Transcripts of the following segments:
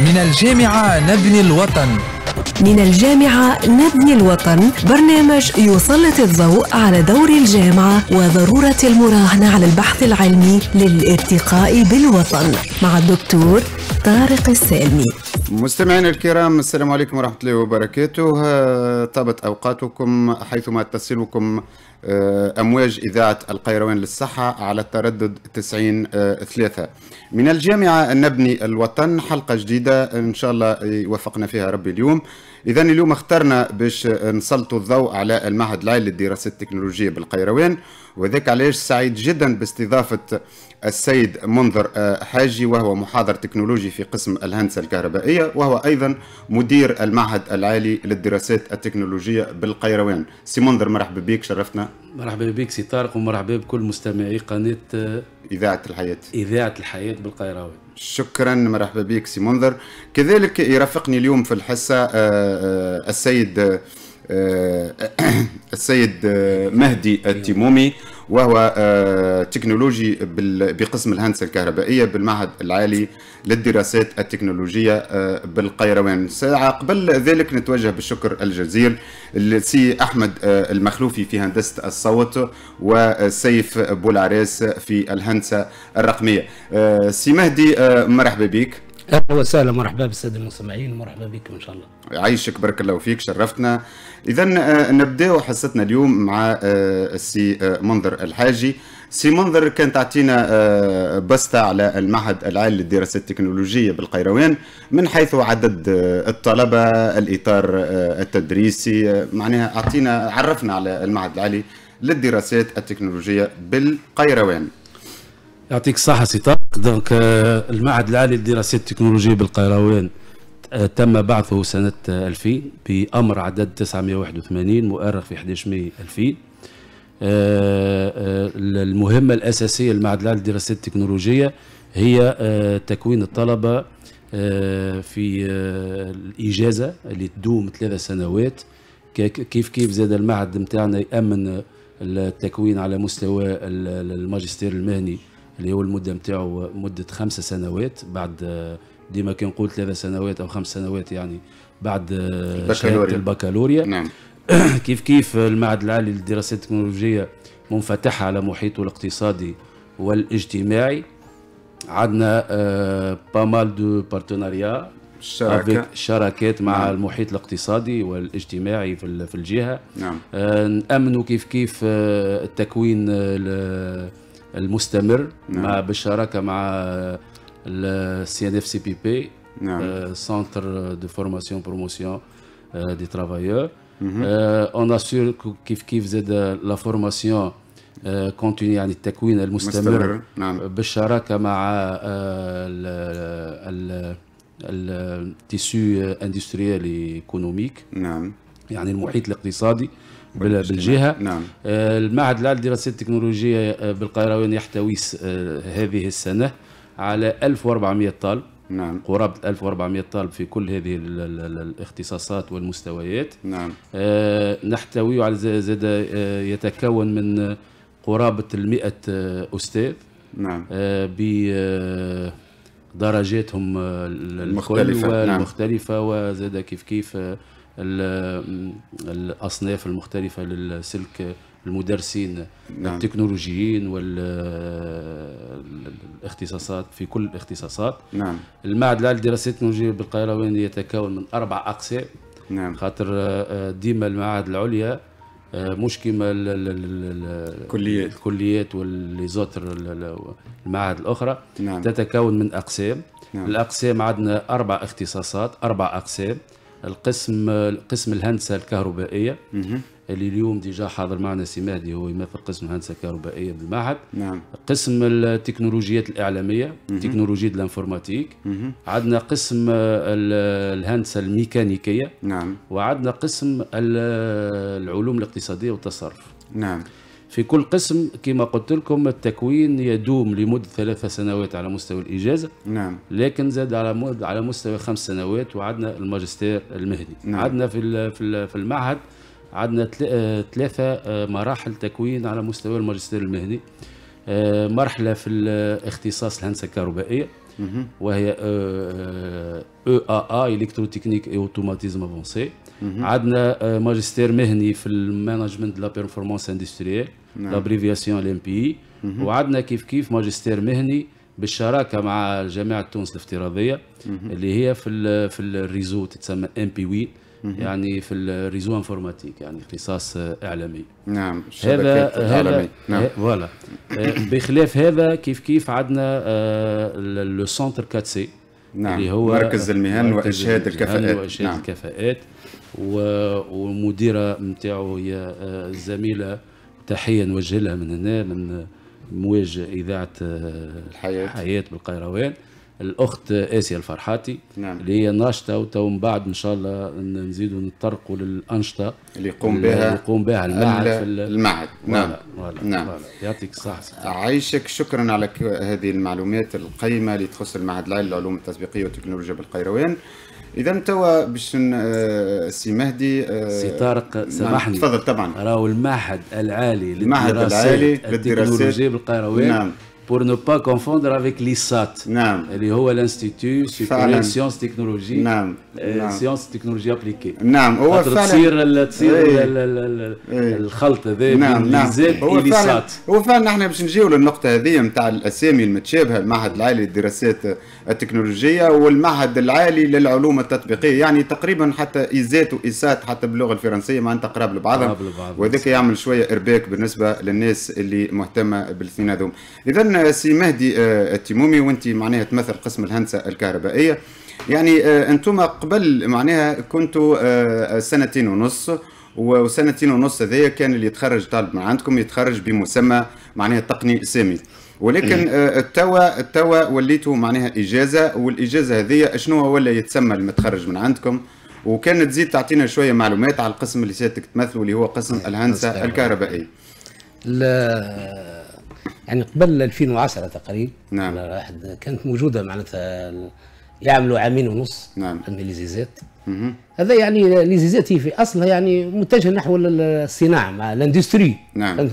من الجامعة نبني الوطن من الجامعة نبني الوطن برنامج يسلط الضوء على دور الجامعة وضرورة المراهنة على البحث العلمي للارتقاء بالوطن مع الدكتور طارق السالمي مستمعينا الكرام السلام عليكم ورحمة الله وبركاته طابت أوقاتكم حيثما تصلكم آه، أمواج إذاعة القيروان للصحة على التردد 90 3 آه، من الجامعة نبني الوطن حلقة جديدة إن شاء الله يوفقنا فيها ربي اليوم اذا اليوم اخترنا باش نسلطوا الضوء على المعهد العالي للدراسات التكنولوجيه بالقيروان وذاك علاش سعيد جدا باستضافه السيد منذر آه، حاجي وهو محاضر تكنولوجي في قسم الهندسه الكهربائيه وهو ايضا مدير المعهد العالي للدراسات التكنولوجيه بالقيروان سي منذر مرحبا بك شرفتنا مرحبا بك سي طارق ومرحبا بكل مستمعي قناه آه، اذاعه الحياه اذاعه الحياه بالقيروان شكرا مرحبا بك سي منذر كذلك يرافقني اليوم في الحصة آه، آه، السيد آه، السيد مهدي التيمومي وهو آه، تكنولوجي بقسم الهندسه الكهربائيه بالمعهد العالي للدراسات التكنولوجيه آه، بالقيروان ساعه قبل ذلك نتوجه بالشكر الجزيل لسي احمد آه، المخلوفي في هندسه الصوت وسيف بولعريس في الهندسه الرقميه سي مهدي مرحبا بك اهلا وسهلا مرحبا بالساده المستمعين مرحبا بكم ان شاء الله يعيشك بارك الله فيك شرفتنا اذا آه، نبداو حصتنا اليوم مع آه، السي آه، منظر الحاجي سي منظر كان تعطينا بسطة على المعهد العالي للدراسات التكنولوجية بالقيروان من حيث عدد الطلبة الإطار التدريسي معناها أعطينا عرفنا على المعهد العالي للدراسات التكنولوجية بالقيروان يعطيك الصحة سي طارق دونك المعهد العالي للدراسات التكنولوجية بالقيروان آه، تم بعثه سنة 2000 آه، بأمر عدد 981 مؤرخ في 11 ماي 2000 المهمة الأساسية العالي للدراسات التكنولوجية هي آه، تكوين الطلبة في الإجازة اللي تدوم ثلاثة سنوات كيف كيف زاد المعهد نتاعنا يأمن التكوين على مستوى الماجستير المهني اللي هو المدة نتاعو مدة خمسة سنوات بعد ديما كنقول ثلاث سنوات او خمس سنوات يعني بعد آه، شهاده البكالوريا نعم كيف كيف المعهد العالي للدراسات التكنولوجيه منفتح على محيطه الاقتصادي والاجتماعي عندنا آه، بامال دو بارتناريا شراكة. شراكات مع نعم. المحيط الاقتصادي والاجتماعي في الجهه نعم. آه، نامنوا كيف كيف التكوين المستمر نعم. مع بالشراكه مع السي نعم. سنتر دو فورماسيون بروموسيون دي ترافايور اون اسور كيف كيف زاد لا فورماسيون كونتيني يعني التكوين المستمر نعم. بالشراكه مع التيسيو اندستريال ايكونوميك نعم يعني المحيط الاقتصادي بالجهه نعم المعهد العالي للدراسات التكنولوجيه بالقيروان يحتوي هذه السنه على 1400 طالب نعم قرابة 1400 طالب في كل هذه الاختصاصات والمستويات نعم آه نحتوي على زاد آه، يتكون من قرابة 100 آه، أستاذ نعم آه بدرجاتهم آه، المختلفة المختلفة نعم. وزاد كيف كيف الأصناف المختلفة للسلك المدرسين نعم. التكنولوجيين والاختصاصات في كل الاختصاصات نعم. المعهد العالي للدراسات التكنولوجية بالقاهرة وين يتكون من أربع أقسام نعم. خاطر آه، آه، ديما المعاهد العليا آه، مش كما الكليات الكليات والليزوتر المعاهد الاخرى نعم. تتكون من اقسام نعم. الاقسام عندنا اربع اختصاصات اربع اقسام القسم قسم الهندسه الكهربائيه مه. اللي اليوم ديجا حاضر معنا سي مهدي هو يمثل قسم الهندسه الكهربائيه بالمعهد نعم. قسم التكنولوجيات الاعلاميه تكنولوجيا الانفورماتيك عندنا قسم الهندسه الميكانيكيه نعم وعندنا قسم العلوم الاقتصاديه والتصرف نعم في كل قسم كما قلت لكم التكوين يدوم لمدة ثلاثة سنوات على مستوى الإجازة نعم لكن زاد على مد على مستوى خمس سنوات وعدنا الماجستير المهني نعم. عدنا في في المعهد عندنا ثلاثة آه، آه، مراحل تكوين على مستوى الماجستير المهني آه، مرحلة في الاختصاص الهندسة الكهربائية وهي او ا ا الكترو تكنيك اي اوتوماتيزم افونسي عندنا ماجستير مهني في المانجمنت لا بيرفورمانس اندستريال لابريفياسيون ال ام بي وعندنا كيف كيف ماجستير مهني بالشراكه مع جامعه تونس الافتراضيه اللي هي في الـ في الريزو تتسمى ام بي وين يعني في الريزو انفورماتيك يعني اختصاص اعلامي نعم هذا هذا نعم. فوالا آه، بخلاف هذا كيف كيف عندنا لو سنتر 4 سي نعم اللي هو مركز المهن واشهاد الكفاءات واشهاد نعم. الكفاءات والمديره نتاعو هي آه، الزميله تحيه نوجه لها من هنا من مواجه اذاعه آه، الحياه الحياه بالقيروان الاخت اسيا الفرحاتي نعم. اللي هي ناشطه وتو من بعد ان شاء الله نزيدوا نتطرقوا للانشطه اللي يقوم بها اللي يقوم بها المعهد المعهد نعم ولا نعم يعطيك الصحه عايشك شكرا على هذه المعلومات القيمه اللي تخص المعهد العالي للعلوم التطبيقيه والتكنولوجيا بالقيروان اذا توا باش آه، السي مهدي آه، سي طارق نعم. سامحني تفضل طبعا راهو المعهد العالي المعهد العالي للدراسات التكنولوجيه بالقيروان نعم pour ne pas confondre avec l'ISAT نعم اللي هو الانستيتيو سوبيريور سيونس تكنولوجي نعم سيونس تكنولوجي ابليكي نعم هو فعلا تصير تصير الخلط هذا نعم نعم هو فعلا هو فعلا احنا باش نجيو للنقطة هذه نتاع الأسامي المتشابهة المعهد العالي للدراسات التكنولوجية والمعهد العالي للعلوم التطبيقية يعني تقريبا حتى إيزات وإيسات حتى باللغة الفرنسية معناتها قراب لبعضهم وهذاك يعمل شوية إرباك بالنسبة للناس اللي مهتمة بالاثنين هذوما. إذا سي مهدي آه، التيمومي وانت معناها تمثل قسم الهندسه الكهربائيه يعني آه، انتم قبل معناها كنتوا آه، سنتين ونص وسنتين ونص هذايا كان اللي يتخرج طالب من عندكم يتخرج بمسمى معناها تقني سامي ولكن توا توا وليتوا معناها اجازه والاجازه هذه شنو ولا يتسمى المتخرج من عندكم وكان تزيد تعطينا شويه معلومات على القسم اللي سيادتك تمثله اللي هو قسم طيب، الهندسه الكهربائيه يعني قبل 2010 تقريبا نعم واحد كانت موجوده معناتها يعملوا عامين ونص نعم زيزات هذا يعني الانجليزيات في اصلها يعني متجهه نحو الصناعه مع الاندستري نعم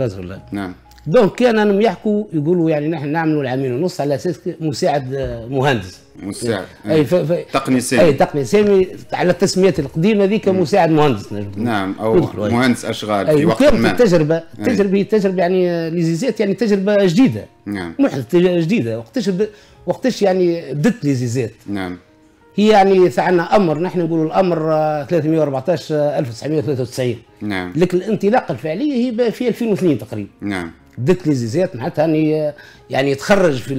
نعم دونك انهم يحكوا يقولوا يعني نحن نعملوا العامين ونص على اساس مساعد آه، مهندس مساعد اي ف... ف... تقني سامي اي تقني سامي على التسميات القديمه هذيك مساعد مهندس نعم او مهندس اشغال أي. في وقت ما التجربه التجربه هي تجربه يعني آه، ليزيزات يعني تجربه جديده نعم محدثه جديده وقتاش ب... وقتاش يعني بدت ليزيزات نعم هي يعني عندنا امر نحن نقولوا الامر 314 آه، 1993 نعم لكن الانطلاقه الفعليه هي في 2002 تقريبا نعم بدات لي زيزات معناتها اني يعني،, يعني يتخرج في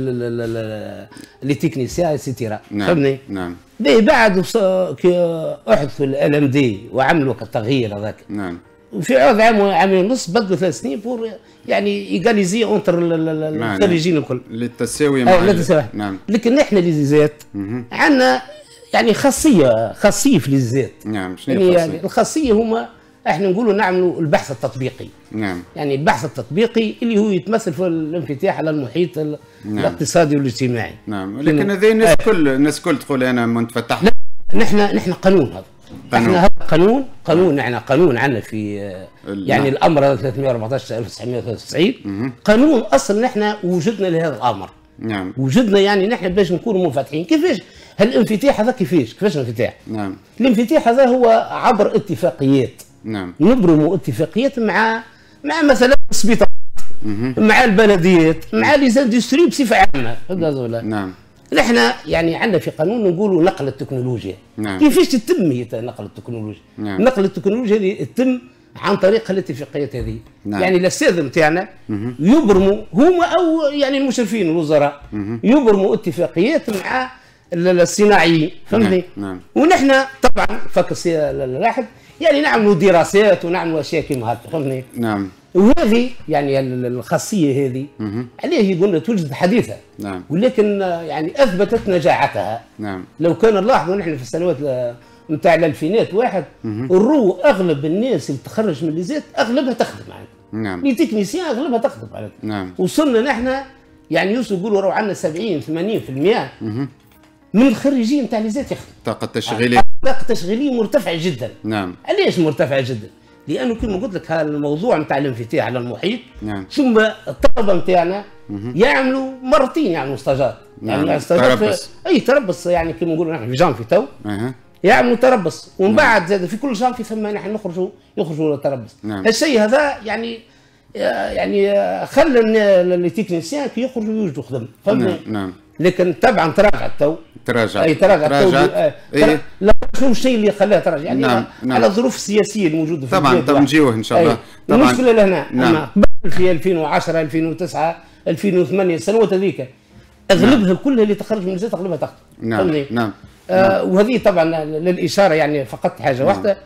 لي تكنيسيان سيتيرا نعم فهمني؟ نعم بعد كي احدثوا ال ام دي وعملوا التغيير هذاك نعم وفي عوض عام عامين ونص بدلوا ثلاث سنين بور يعني ايجاليزي اونتر الخريجين الكل للتساوي مع للتساوي نعم لكن احنا لي زيزات عندنا يعني خاصيه خاصيه في لي زيزات نعم شنو يعني الخاصيه هما احنا نقولوا نعملوا البحث التطبيقي نعم يعني البحث التطبيقي اللي هو يتمثل في الانفتاح على المحيط نعم. الاقتصادي والاجتماعي نعم لكن هذه الناس آه. كل الناس كل تقول انا منفتح نحن نحن قانون هذا قانون. احنا هذا قانون قانون يعني نعم. قانون عندنا في يعني الامر 314 1993 قانون اصلا نحن وجدنا لهذا الامر نعم وجدنا يعني نحن باش نكونوا منفتحين كيفاش هالانفتاح هذا كيفاش كيفاش الانفتاح نعم الانفتاح هذا هو عبر اتفاقيات نعم نبرموا اتفاقيات مع مع مثلا السبيطار مع البلديات مع ليزاندستري بصفه عامه هكذا نعم نحن يعني عندنا في قانون نقولوا نقل التكنولوجيا نعم. كيفاش تتم هي نقل التكنولوجيا نعم. نقل التكنولوجيا اللي تتم عن طريق الاتفاقيات هذه نعم. يعني الاستاذ نتاعنا يبرموا هما او يعني المشرفين الوزراء يبرموا اتفاقيات مع الصناعيين فهمتني نعم. نعم. ونحن طبعا فك اللاحظ يعني نعملوا دراسات ونعملوا اشياء كيما هكا فهمتني؟ نعم وهذه يعني الخاصيه هذه عليه قلنا توجد حديثه نعم ولكن يعني اثبتت نجاعتها نعم لو كان نلاحظوا نحن في السنوات نتاع الالفينات واحد الرو اغلب الناس اللي تخرج من ليزيت اغلبها تخدم عندك يعني. نعم لي تكنيسيان اغلبها تخدم عندك يعني. نعم وصلنا نحن يعني يوسف يقولوا راهو عندنا 70 80% مه. من الخريجين تاع ليزيت يخدم طاقه تشغيليه آه. باقه تشغيليه مرتفعه جدا نعم علاش مرتفعه جدا؟ لانه كما قلت لك الموضوع نتاع الانفتاح على المحيط نعم ثم الطلبه نتاعنا يعملوا مرتين يعملوا يعني مستجار نعم يعني تربص اي تربص يعني كما نقولوا نحن في جانفي تو يعملوا تربص ومن نعم. بعد زاد في كل جانفي ثم نحن نخرجوا يخرجوا للتربص نعم. الشيء هذا يعني آه، يعني آه، خلى التكنيسيان كي يخرجوا يوجدوا خدمه نعم. نعم. لكن طبعا تراجعت تو تراجع اي تراجع تراجعت أه، إيه. لا شنو الشيء اللي خلاها تراجع يعني نعم. نعم. على الظروف السياسيه الموجوده في طبعا طبعا نجيوه ان شاء الله طبعا المشكله لهنا نعم. قبل في 2010 2009 2008 السنوات هذيك اغلبها نعم. كلها اللي تخرج من الجزائر اغلبها تخرج نعم نعم آه نعم. وهذه طبعا للاشاره يعني فقط حاجه نعم. واحده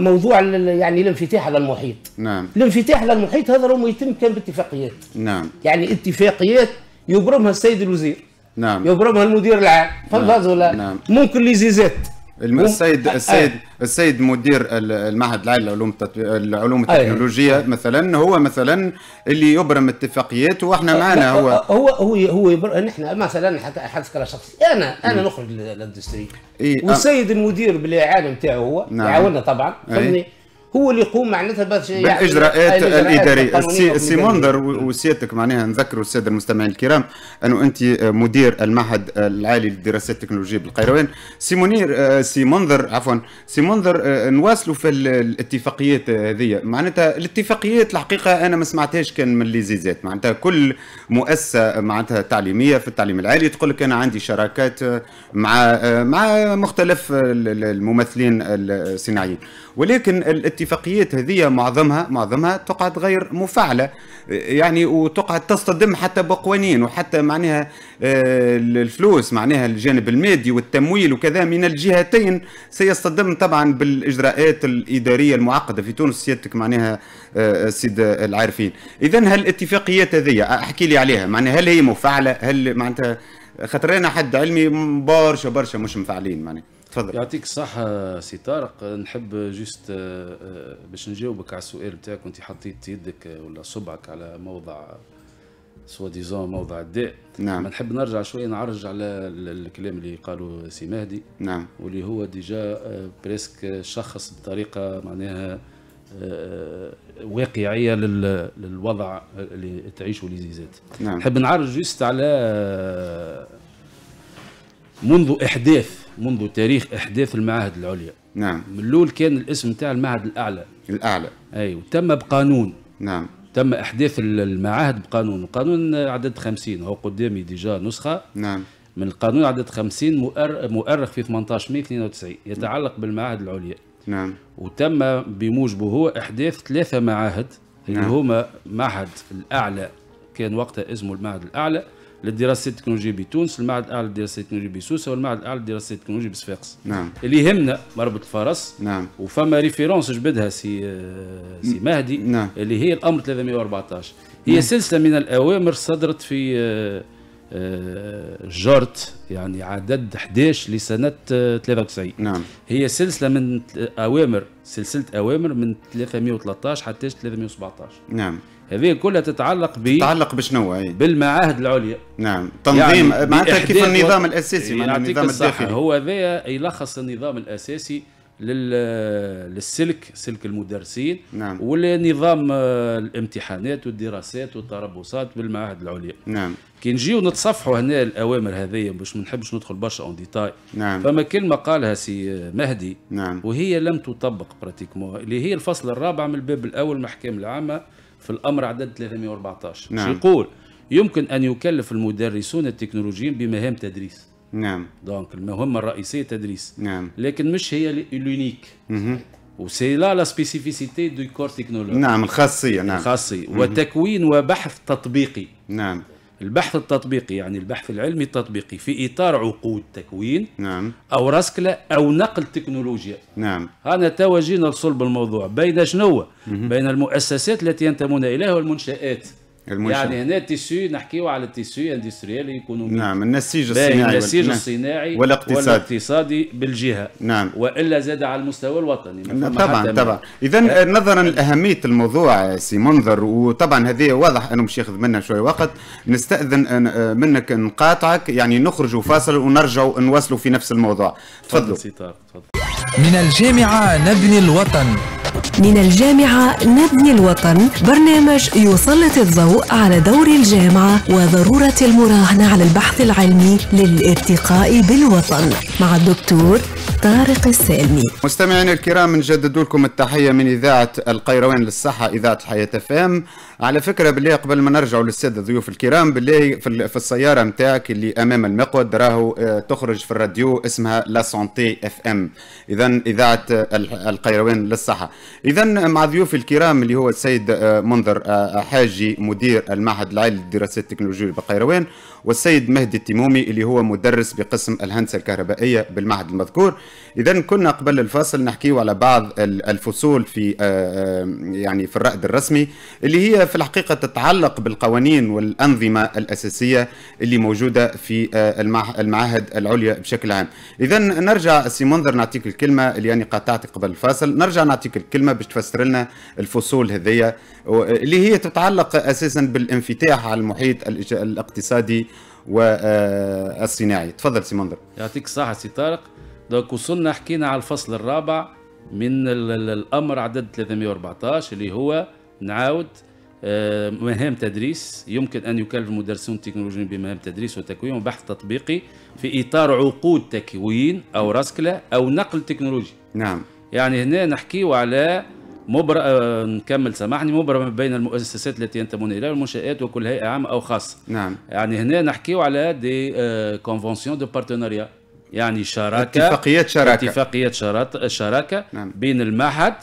موضوع يعني الانفتاح على المحيط نعم الانفتاح على المحيط هذا رغم يتم كان باتفاقيات نعم يعني اتفاقيات يبرمها السيد الوزير نعم يبرمها المدير العام فهمت نعم. ولا نعم. ممكن لي زيزات الم... السيد آه. السيد السيد مدير المعهد العالي للعلوم التطبيق العلوم أيوه. التكنولوجيه أيه. مثلا هو مثلا اللي يبرم اتفاقيات واحنا آه، معنا آه، هو هو هو هو يبر... نحن مثلا حدثك على شخص انا انا نخرج للاندستري إيه. والسيد المدير بالاعانه نتاعو هو نعم. يعاوننا طبعا فهمني أيه. هو اللي يقوم معناتها باش بالاجراءات الاداريه السي, السي مندر وسيادتك معناها نذكروا الساده المستمعين الكرام انه انت آه، مدير المعهد العالي للدراسات التكنولوجيه بالقيروان سي منير آه، سي منظر عفوا سي منظر آه، نواصلوا في الاتفاقيات هذه معناتها الاتفاقيات الحقيقه انا ما سمعتهاش كان من ليزيزات معناتها كل مؤسسه معناتها تعليميه في التعليم العالي تقول لك انا عندي شراكات مع مع مختلف الممثلين الصناعيين ولكن الاتفاقيات هذه معظمها معظمها تقعد غير مفعله يعني وتقعد تصطدم حتى بقوانين وحتى معناها آه، الفلوس معناها الجانب المادي والتمويل وكذا من الجهتين سيصطدم طبعا بالاجراءات الاداريه المعقده في تونس سيادتك معناها آه، السيد العارفين اذا هل الاتفاقيات هذه احكي لي عليها معناها هل هي مفعله هل معناتها خاطر حد علمي برشا برشا مش مفعلين معناها تفضل يعطيك الصحة سي طارق نحب جوست آه، آه، باش نجاوبك على السؤال بتاعك وانت حطيت يدك آه، ولا صبعك على موضع سوا ديزون موضع الداء نعم ما نحب نرجع شويه نعرج على الكلام اللي قالوا سي مهدي نعم واللي هو ديجا بريسك شخص بطريقه معناها واقعيه للوضع اللي تعيشه ليزيزات نعم. نحب نعرج جست على منذ احداث منذ تاريخ احداث المعاهد العليا نعم من الاول كان الاسم نتاع المعهد الاعلى الاعلى اي أيوة. وتم بقانون نعم تم احداث المعاهد بقانون القانون عدد 50 هو قدامي ديجا نسخه نعم من القانون عدد 50 مؤرخ في 18 ماي 92 يتعلق بالمعاهد العليا نعم وتم بموجبه هو احداث ثلاثه معاهد اللي نعم. هما معهد الاعلى كان وقتها اسمه المعهد الاعلى للدراسات التكنولوجية بتونس، المعهد الأعلى للدراسات التكنولوجية بسوسة، والمعهد الأعلى للدراسات التكنولوجية بصفاقس. نعم. اللي يهمنا مربط الفرس. نعم. وفما ريفيرونس جبدها سي آه، سي مهدي. نعم. اللي هي الأمر 314. هي نعم. سلسلة من الأوامر صدرت في آه، آه، جورت يعني عدد 11 لسنة 93 آه، نعم هي سلسلة من أوامر سلسلة أوامر من 313 حتى 317 نعم هذه كلها تتعلق ب تتعلق بشنو أي؟ بالمعاهد العليا نعم تنظيم يعني معناتها كيف النظام و... الأساسي يعني النظام الداخلي هو هذا يلخص النظام الأساسي للسلك سلك المدرسين نعم. ولنظام آه، الامتحانات والدراسات والتربصات بالمعاهد العليا نعم. كي نجيو نتصفحوا هنا الاوامر هذيا باش ما نحبش ندخل برشا اون ديتاي نعم. فما كلمه قالها سي آه، مهدي نعم. وهي لم تطبق براتيكمون اللي هي الفصل الرابع من الباب الاول المحكمه العامه في الامر عدد 314 نعم. يقول يمكن ان يكلف المدرسون التكنولوجيين بمهام تدريس نعم دونك المهمه الرئيسيه تدريس نعم لكن مش هي اليونيك وسي لا لا سبيسيفيسيتي دو كور تكنولوجي نعم الخاصيه نعم الخاصيه وتكوين وبحث تطبيقي نعم البحث التطبيقي يعني البحث العلمي التطبيقي في اطار عقود تكوين نعم او راسكلا او نقل تكنولوجيا نعم هنا توا جينا لصلب الموضوع بين شنو بين المؤسسات التي ينتمون اليها والمنشات يعني هنا التيسيو نحكيو على التيسيو اندستريال ايكونومي نعم النسيج الصناعي النسيج الصناعي والاقتصادي والاقتصادي بالجهه نعم والا زاد على المستوى الوطني نعم، طبعا طبعا اذا أه؟ نظرا لاهميه الموضوع آه، سي منذر وطبعا هذه واضح انه مش ياخذ منا شويه وقت نستاذن آه، منك نقاطعك يعني نخرجوا فاصل ونرجعوا نواصلوا في نفس الموضوع تفضلوا تفضل من الجامعه نبني الوطن من الجامعة نبني الوطن برنامج يسلط الضوء على دور الجامعة وضرورة المراهنة على البحث العلمي للارتقاء بالوطن مع الدكتور طارق السالمي مستمعينا الكرام نجدد لكم التحية من إذاعة القيروان للصحة إذاعة حياة فام على فكره بالله قبل ما نرجعوا للساده الضيوف الكرام بالله في السياره نتاعك اللي امام المقود راهو آه، تخرج في الراديو اسمها لا سونتي اف ام اذا اذاعه القيروان للصحه اذا مع ضيوفي الكرام اللي هو السيد آه، منذر آه، حاجي مدير المعهد العالي للدراسات التكنولوجيه بقيروان والسيد مهدي التيمومي اللي هو مدرس بقسم الهندسه الكهربائيه بالمعهد المذكور اذا كنا قبل الفاصل نحكيه على بعض الفصول في آه، آه، يعني في الرائد الرسمي اللي هي في الحقيقة تتعلق بالقوانين والأنظمة الأساسية اللي موجودة في آه، المعاهد العليا بشكل عام إذا نرجع سي منذر نعطيك الكلمة اللي أنا قاطعتك قبل الفاصل نرجع نعطيك الكلمة باش تفسر لنا الفصول هذية اللي هي تتعلق أساسا بالانفتاح على المحيط الاقتصادي والصناعي تفضل سي منذر يعطيك الصحة سي طارق دونك وصلنا حكينا على الفصل الرابع من الامر عدد 314 اللي هو نعاود آه، مهام تدريس يمكن ان يكلف المدرسون التكنولوجيين بمهام تدريس وتكوين وبحث تطبيقي في اطار عقود تكوين او راسكلا او نقل تكنولوجي نعم يعني هنا نحكيو على مبر... آه، نكمل سامحني ما بين المؤسسات التي ينتمون إليها والمنشآت وكل هيئة عامة أو خاصة نعم يعني هنا نحكيو على دي كونفونسيون دو بارتناريا يعني شراكه اتفاقيه شراكه اتفاقيه شراكه نعم. بين المعهد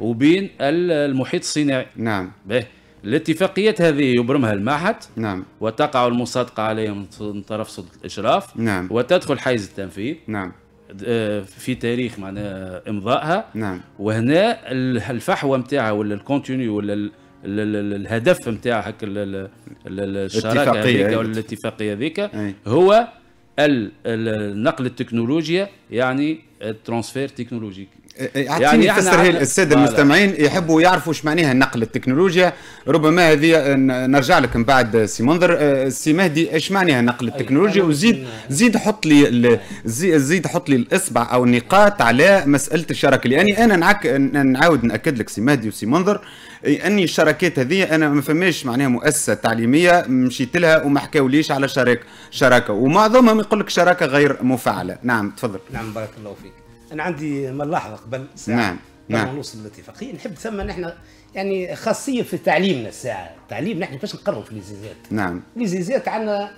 وبين المحيط الصناعي نعم به الاتفاقيات هذه يبرمها المعهد نعم وتقع المصادقه عليها من طرف سلطه الاشراف نعم وتدخل حيز التنفيذ نعم آه، في تاريخ معناها امضائها نعم وهنا الفحوه نتاعها ولا الكونتينيو ولا الهدف نتاع هكا الشراكه هذيك ولا الاتفاقيه هذيك هو النقل التكنولوجيا يعني الترانسفير تكنولوجيك يعني تسهيل الساده المستمعين يحبوا يعرفوا ايش معناها نقل التكنولوجيا ربما هذه نرجع لك من بعد سي منظر سي مهدي ايش معناها نقل التكنولوجيا وزيد زيد حط لي زيد حط لي الاصبع او النقاط على مساله الشراكه لاني انا نعك نعاود ناكد لك سي مهدي وسي منظر اني الشراكات هذه انا ما فماش معناها مؤسسه تعليميه مشيت لها وما حكاوليش على شراكه شراكه ومعظمهم يقول لك شراكه غير مفعله نعم تفضل نعم بارك الله فيك انا عندي ملاحظه قبل ساعه نعم نعم ونص الاتفاقيه نحب ثم نحن يعني خاصيه في تعليمنا الساعه تعليم نحن باش نقروا في ليزيزات نعم ليزيزات عندنا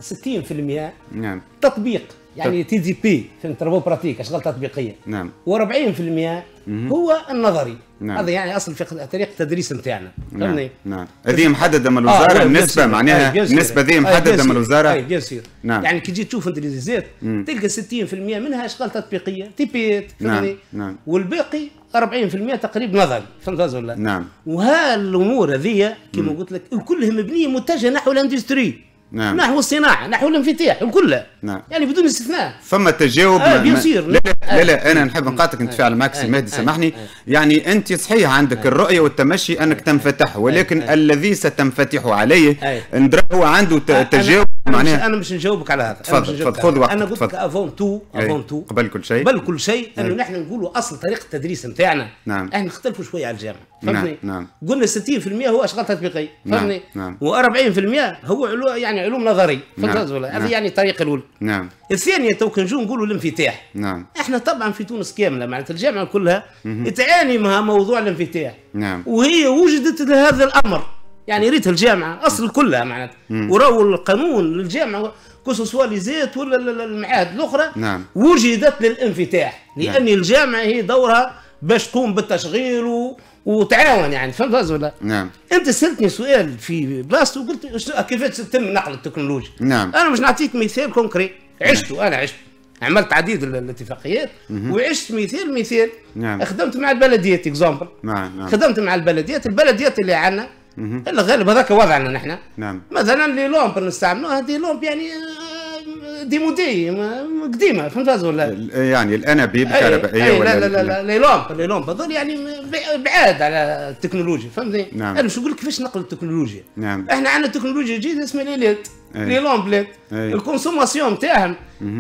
60% نعم تطبيق يعني تي دي بي فهمت تربو براتيك اشغال تطبيقيه نعم و40% هو النظري نعم. هذا يعني اصل في طريقه التدريس نتاعنا نعم، فهمني نعم هذه نعم. محدده من الوزاره آه النسبه معناها آه، النسبه ذي آه، محدده من الوزاره اي آه، بيان نعم. يعني كي تجي تشوف انت زيت تلقى 60% منها اشغال تطبيقيه تيبيت نعم، فهمني نعم. نعم. والباقي 40% تقريب نظري فهمت ولا نعم وهالامور هذه كما قلت لك كلها مبنيه متجهه نحو الاندستري نعم. نحو الصناعه نحو الانفتاح الكل نعم. يعني بدون استثناء فما تجاوب آه ما... لا لا, لا لا انا نحب آه. نقاطعك نتفاعل فعلا سي آه، مهدي آه، سامحني يعني انت صحيح عندك الرؤيه والتمشي انك تنفتح ولكن الذي ستنفتح عليه ندرى هو عنده تجاوب معناها أنا, انا مش نجاوبك على هذا تفضل تفضل خذ وقتك انا قلت لك افون تو افون تو قبل كل شيء قبل كل شيء إيه. انه نحن نقولوا اصل طريقه التدريس نتاعنا نعم احنا نختلفوا شويه على الجامعه نعم، نعم. نعم، فهمتني؟ نعم قلنا 60% هو اشغال تطبيقيه فهمتني؟ نعم و40% هو علو يعني علوم نظريه فهمت ولا هذه يعني الطريقه الاولى نعم الثانيه تو نجوا نقولوا الانفتاح نعم احنا طبعا في تونس كامله معناتها الجامعه كلها تعاني مع موضوع الانفتاح نعم وهي وجدت لهذا الامر يعني ريت الجامعه اصل كلها معناتها وراو القانون للجامعه كوسوسوا زيت ولا المعاهد الاخرى نعم. وجدت للانفتاح لان نعم. الجامعه هي دورها باش تقوم بالتشغيل و... وتعاون يعني فهمت ولا نعم انت سالتني سؤال في بلاصته وقلت كيف تتم نقل التكنولوجيا نعم انا باش نعطيك مثال كونكري عشته نعم. انا عشت عملت عديد الاتفاقيات وعشت مثال مثال نعم. خدمت مع البلديات اكزامبل نعم. نعم. خدمت مع البلديات البلديات اللي عندنا الغالب هذاك وضعنا نحن نعم مثلا لي لومب نستعملوها هذه لومب يعني ديمودي آه، قديمه فهمت ولا آه، يعني الانابيب الكهربائيه ولا لا لا لا لي لومب لي لومب هذول يعني بعاد على التكنولوجيا فهمتني نعم انا شو نقول كيفاش نقل التكنولوجيا نعم احنا عندنا تكنولوجيا جديده اسمها لي ليد لي لومب ليد الكونسوماسيون تاعهم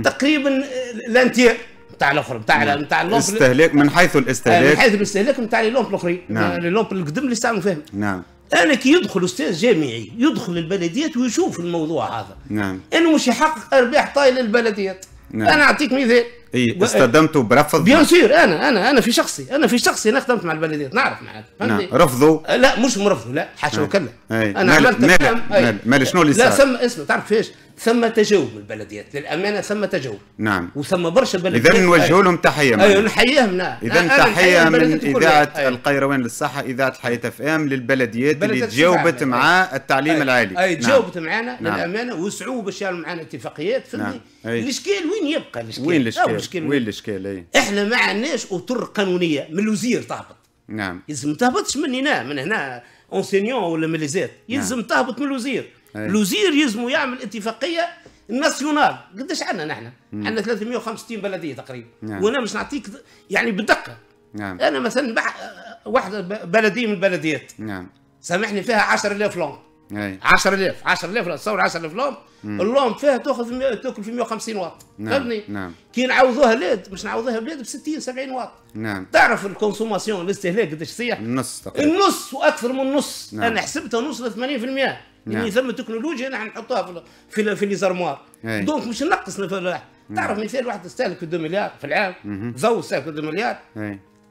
تقريبا الانتير نتاع الاخر نتاع نتاع نعم. اللومب استهلاك من حيث آه، الاستهلاك من حيث الاستهلاك نتاع لي لومب الاخرين نعم لي لومب القدم اللي استعملوا فيهم نعم انا كي يدخل استاذ جامعي يدخل البلديات ويشوف الموضوع هذا نعم انه مش يحقق ارباح طايله للبلديات نعم. انا اعطيك مثال اي استدمت برفض بيان سير انا انا انا في شخصي انا في شخصي انا خدمت مع البلديات نعرف معاك نعم. رفضوا أه، لا مش مرفضوا لا حاشا نعم. وكلا انا مال عملت مال, مال, مال شنو اللي صار لا سم اسمه تعرف فيش ثم تجاوب من البلديات للامانه ثم تجاوب نعم وثم برشا بلديات اذا نوجه لهم تحيه ايوه نحييهم نعم اذا نعم، أيوة، تحيه من اذاعه أيوة. القيروان للصحه اذاعه الحياه اف ام للبلديات اللي تجاوبت أيوة. مع التعليم أي. العالي اي تجاوبت نعم. معنا نعم. للامانه وسعوا باش يعملوا معنا اتفاقيات فهمتني نعم. الاشكال وين يبقى الاشكال وين الاشكال وين الاشكال اي احنا ما عندناش اطر قانونيه من الوزير تهبط نعم يلزم تهبطش من هنا من هنا اونسينيون ولا مليزات نعم. يلزم تهبط من الوزير إيه. لوزير يلزمو يعمل اتفاقيه ناسيونال قداش عندنا نحن عندنا 365 بلديه تقريبا نعم. وانا مش نعطيك يعني بالدقه نعم. انا مثلا بح... واحده بلديه من البلديات نعم سامحني فيها 10000 لون 10000 10000 تصور 10000 لون اللون فيها تاخذ مي... تاكل في 150 واط نعم. فهمتني نعم. كي نعوضوها لاد مش نعوضوها لاد ب 60 70 واط نعم تعرف الكونسوماسيون الاستهلاك قداش يصيح النص تقريبا النص واكثر من النص نعم. انا حسبتها نص 80% نعم. يعني ثم تكنولوجيا نحن نحطوها في في, في لي زارموار دونك مش نقصنا في نعم. الواحد تعرف مثال واحد استهلك 2 مليار في العام زو استهلك 2 مليار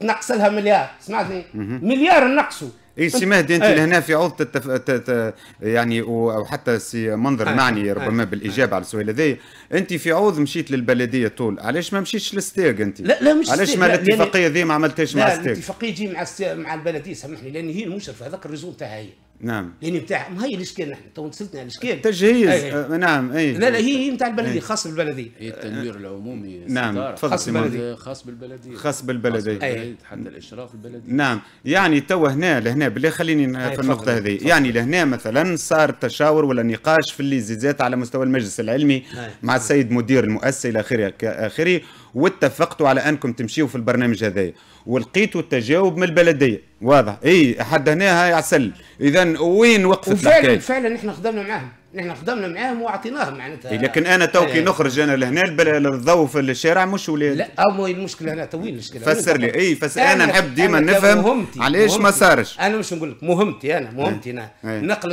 تنقص لها مليار سمعتني مليار نقصوا اي سي مهدي انت لهنا في عوض التف... ت... يعني او حتى سي منظر معني ربما بالاجابه على السؤال هذا انت في عوض مشيت للبلديه طول علاش ما مشيتش للستيغ انت لا لا مش علاش ما الاتفاقيه ذي ما عملتهاش مع الستيغ الاتفاقيه تجي مع مع البلديه سامحني لان هي المشرفه هذاك الريزون تاعها هي نعم لاني نتاع ما هي الاشكال نحن تو وصلتنا الاشكال تجهيز أيه. آه، نعم اي لا لا هي نتاع البلديه أيه. خاص بالبلديه التنوير العمومي نعم خاص بالبلديه خاص بالبلديه خاص بالبلديه أيه. حتى الاشراف البلدي نعم يعني تو هنا لهنا بالله خليني أيه. في النقطه هذه يعني لهنا مثلا صار تشاور ولا نقاش في الليزيزات على مستوى المجلس العلمي أيه. مع السيد مدير المؤسسه الى اخره الى اخره واتفقتوا على انكم تمشيوا في البرنامج هذايا ولقيتوا التجاوب من البلديه واضح اي حد هنا هاي عسل اذا وين وقفت وفعلا الحكايه فعلا احنا خدمنا معاهم نحن خدمنا معاهم واعطيناهم معناتها لكن انا تو كي إيه. نخرج انا لهنا الضوء في الشارع مش ولاد لا اما المشكله هنا توين المشكله فسر لي اي فسر انا, أنا نحب ديما نفهم علاش ما صارش انا مش نقول لك مهمتي انا مهمتي انا أيه. نقل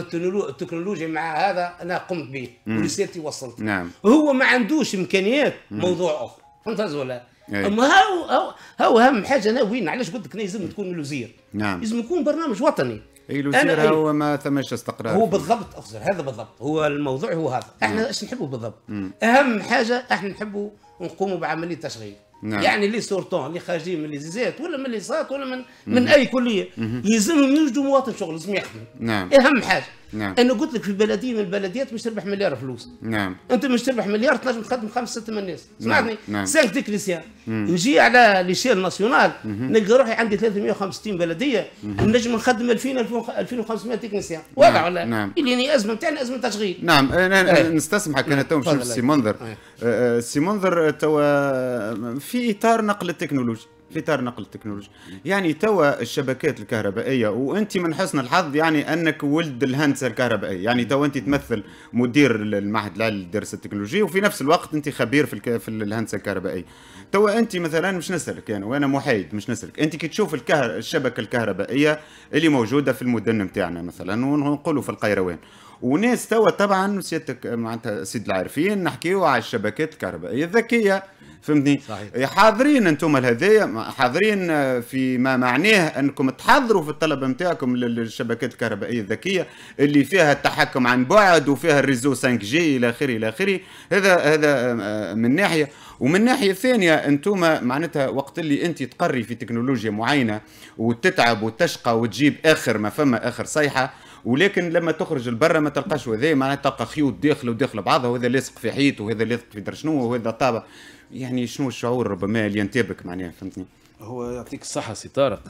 التكنولوجيا مع هذا انا قمت به ورسالتي وصلت نعم هو ما عندوش امكانيات موضوع اخر فهمت ولا اما هاو هاو اهم حاجه انا وين علاش قلت لك لازم تكون الوزير نعم لازم يكون برنامج وطني اي الوزير هو ما ثماش استقرار هو بالضبط اخزر هذا بالضبط هو الموضوع هو هذا نعم. احنا ايش نحبوا بالضبط اهم حاجه احنا نحبوا نقوموا بعمليه تشغيل نعم. يعني لي سورتون اللي خارجين من لي ولا من لي ولا من مم. من اي كليه يلزمهم يوجدوا مواطن شغل لازم يخدم نعم. إيه اهم حاجه نعم انا قلت لك في بلديه من البلديات مش تربح مليار فلوس نعم انت مش تربح مليار تنجم تخدم خمس ست من الناس سمعتني نعم. سانك نعم. تكريسيان نجي على ليشيل ناسيونال نلقى روحي عندي 365 بلديه نجم نخدم 2000 2500 تكنيسيان ولا ولا نعم. اللي هي ازمه نتاعنا ازمه تشغيل نعم انا إيه. نستسمحك انا تو نشوف سي منظر أيه. آه، آه، سي منظر آه، تو في اطار نقل التكنولوجيا في اطار نقل التكنولوجيا يعني توا الشبكات الكهربائيه وانت من حسن الحظ يعني انك ولد الهندسه الكهربائيه يعني توا انت تمثل مدير المعهد العالي للدراسه التكنولوجيه وفي نفس الوقت انت خبير في الك... في الهندسه الكهربائيه توا انت مثلا مش نسالك يعني وانا محايد مش نسالك انت كي تشوف الكهر... الشبكه الكهربائيه اللي موجوده في المدن نتاعنا مثلا ونقولوا في القيروان وناس توا طبعا سيادتك معناتها سيد العارفين نحكيو على الشبكات الكهربائيه الذكيه فهمتني صحيح. إيه، حاضرين انتم الهذية حاضرين آه، في ما معناه انكم تحضروا في الطلب نتاعكم للشبكات الكهربائيه الذكيه اللي فيها التحكم عن بعد وفيها الريزو 5 جي الى اخره الى اخره هذا هذا آه، آه، من ناحيه ومن ناحيه ثانيه انتم معناتها وقت اللي انت تقري في تكنولوجيا معينه وتتعب وتشقى وتجيب اخر ما فما اخر صيحه ولكن لما تخرج لبرا ما تلقاش هذا معناها تلقى خيوط داخله وداخله بعضها وهذا لاصق في حيط وهذا لاصق في درشنو شنو وهذا طابع يعني شنو الشعور ربما اللي ينتابك معناها فهمتني هو يعطيك الصحه سي طارق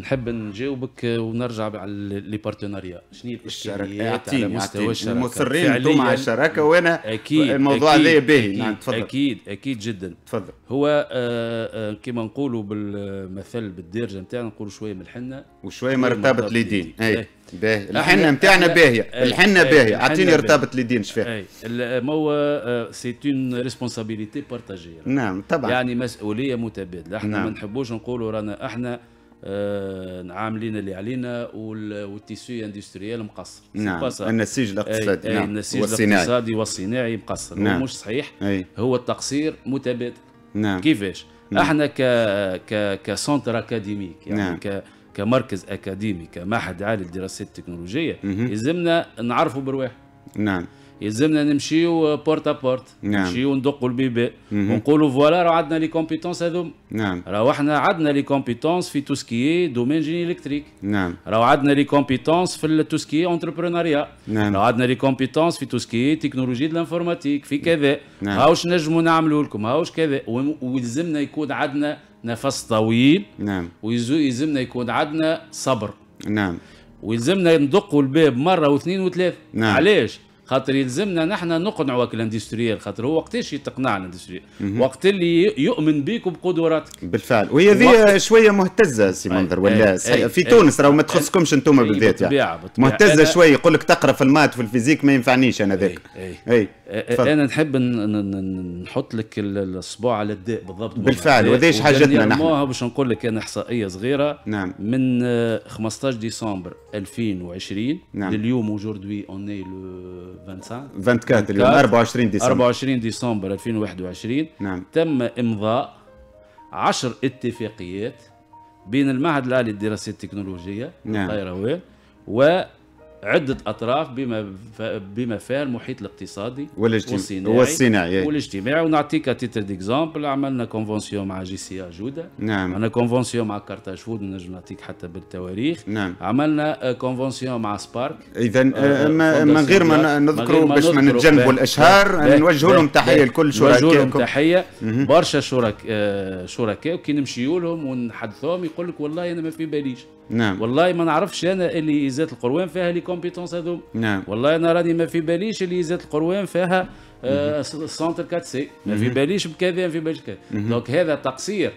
نحب نجاوبك ونرجع على لي بارتناريا شنو هي الاشتراكات على مستوى الشراكه مصرين انتم على الشراكه وانا اكيد الموضوع هذا باهي تفضل اكيد اكيد جدا تفضل هو آه، آه، كما نقولوا بالمثل بالدارجه نتاعنا نقولوا شويه من الحنه وشويه مرتبط اي إيه. باهي آه، الحنه نتاعنا باهيه الحنه باهيه اعطيني ارتبط لدين شفاه ما هو سي اون ريسبونسابيليتي بارتاجيه نعم طبعا يعني مسؤوليه متبادله احنا نعم. ما نحبوش نقولوا رانا احنا آه عاملين اللي علينا والتيسو اندستريال مقصر نعم النسيج الاقتصادي أي نعم. النسيج الاقتصادي والصناعي مقصر نعم. مش صحيح أي. هو التقصير متبادل نعم كيفاش نعم. احنا ك ك كسونتر اكاديميك يعني نعم. ك كمركز اكاديمي كمعهد عالي للدراسات التكنولوجيه يلزمنا نعرفوا برواح نعم يلزمنا نمشيو بورت ا بورت نعم. نمشيو ندقوا البيبان ونقولوا فوالا راه عندنا لي كومبيتونس هذوم نعم راهو احنا عندنا لي كومبيتونس في توسكي دومين جيني الكتريك نعم راهو عندنا لي كومبيتونس في توسكي اونتربرونيا نعم راهو عندنا لي كومبيتونس في توسكي تكنولوجي دلانفورماتيك في كذا نعم. هاوش نجموا نعملوا لكم هاوش كذا ويلزمنا يكون عندنا نفس طويل نعم ويلزمنا يكون عندنا صبر نعم ويلزمنا ندقوا الباب مره واثنين وثلاثه نعم علاش؟ خاطر يلزمنا نحن نقنعوك الاندستريال خاطر هو وقتاش يتقنع الاندستريال وقت اللي يؤمن بيك وبقدراتك بالفعل وهي وقت... شويه مهتزه سي منظر ولا أي في أي تونس راه ما تخصكمش انتم بالذات يعني مهتزه شويه يقول لك تقرا في المات في الفيزيك ما ينفعنيش انا ذاك اي أي. أي. انا نحب نحط لك الاصبع على الداء بالضبط بالفعل وذيش حاجتنا نحن باش نقول لك انا احصائيه صغيره نعم من 15 آه، ديسمبر 2020 نعم لليوم اجوردي اوني لو 25 24 اليوم 24 ديسمبر 24 ديسمبر 2021 نعم تم امضاء 10 اتفاقيات بين المعهد العالي للدراسات التكنولوجيه نعم القيروان و عدة أطراف بما بما فيها المحيط الاقتصادي والاجتماعي والصناعي إيه. والاجتماعي ونعطيك تيتر ديكزامبل عملنا كونفونسيون مع جي سي جودة نعم عملنا كونفونسيون مع كارتاج فود نجم نعطيك حتى بالتواريخ نعم عملنا كونفونسيون آه، مع سبارك إذا آه، آه، من غير ما نذكروا باش ما نتجنبوا الأشهار نوجهوا لهم تحية لكل شركاء نوجهوا لهم تحية برشا شركاء شركاء وكي نمشيوا لهم ونحدثوهم يقول لك والله أنا ما في باليش نعم والله ما نعرفش انا اللي ازات القروان فيها لي كومبيتونس هذوما نعم والله انا راني ما في باليش اللي ازات القروان فيها سونتر كات سي ما في باليش بكذا ما في باليش كذا دونك هذا تقصير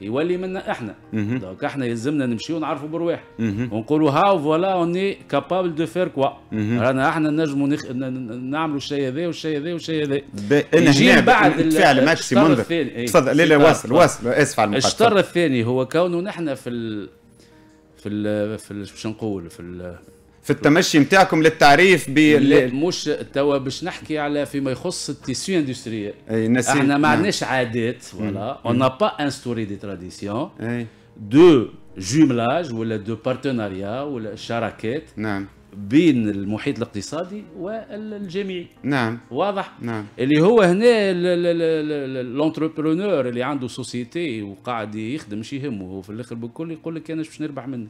يولي منا احنا دونك احنا يلزمنا نمشيو ونعرفوا برواح ونقولوا هاو فوالا اوني كابابل دو فير كوا رانا احنا نجموا نخ... نعملوا الشيء هذا والشيء هذا والشيء هذا انا بعد الفعل ماكسي إيه. تفضل لا لا واصل واصل اسف على المقاطعه الشطر الثاني هو كونه نحن في في الـ في باش نقول في الـ في التمشي نتاعكم للتعريف ب مش توا باش نحكي على فيما يخص التيسيو اندستريال احنا ما نعم. عندناش عادات فوالا اون با انستوري دي تراديسيون دو جوملاج ولا دو بارتناريا ولا شراكات نعم بين المحيط الاقتصادي والجميع نعم واضح نعم. اللي هو هنا لونتربرونور اللي عنده سوسيتي وقاعد يخدم شي يهمه في الاخر بالكل يقول لك انا باش نربح منك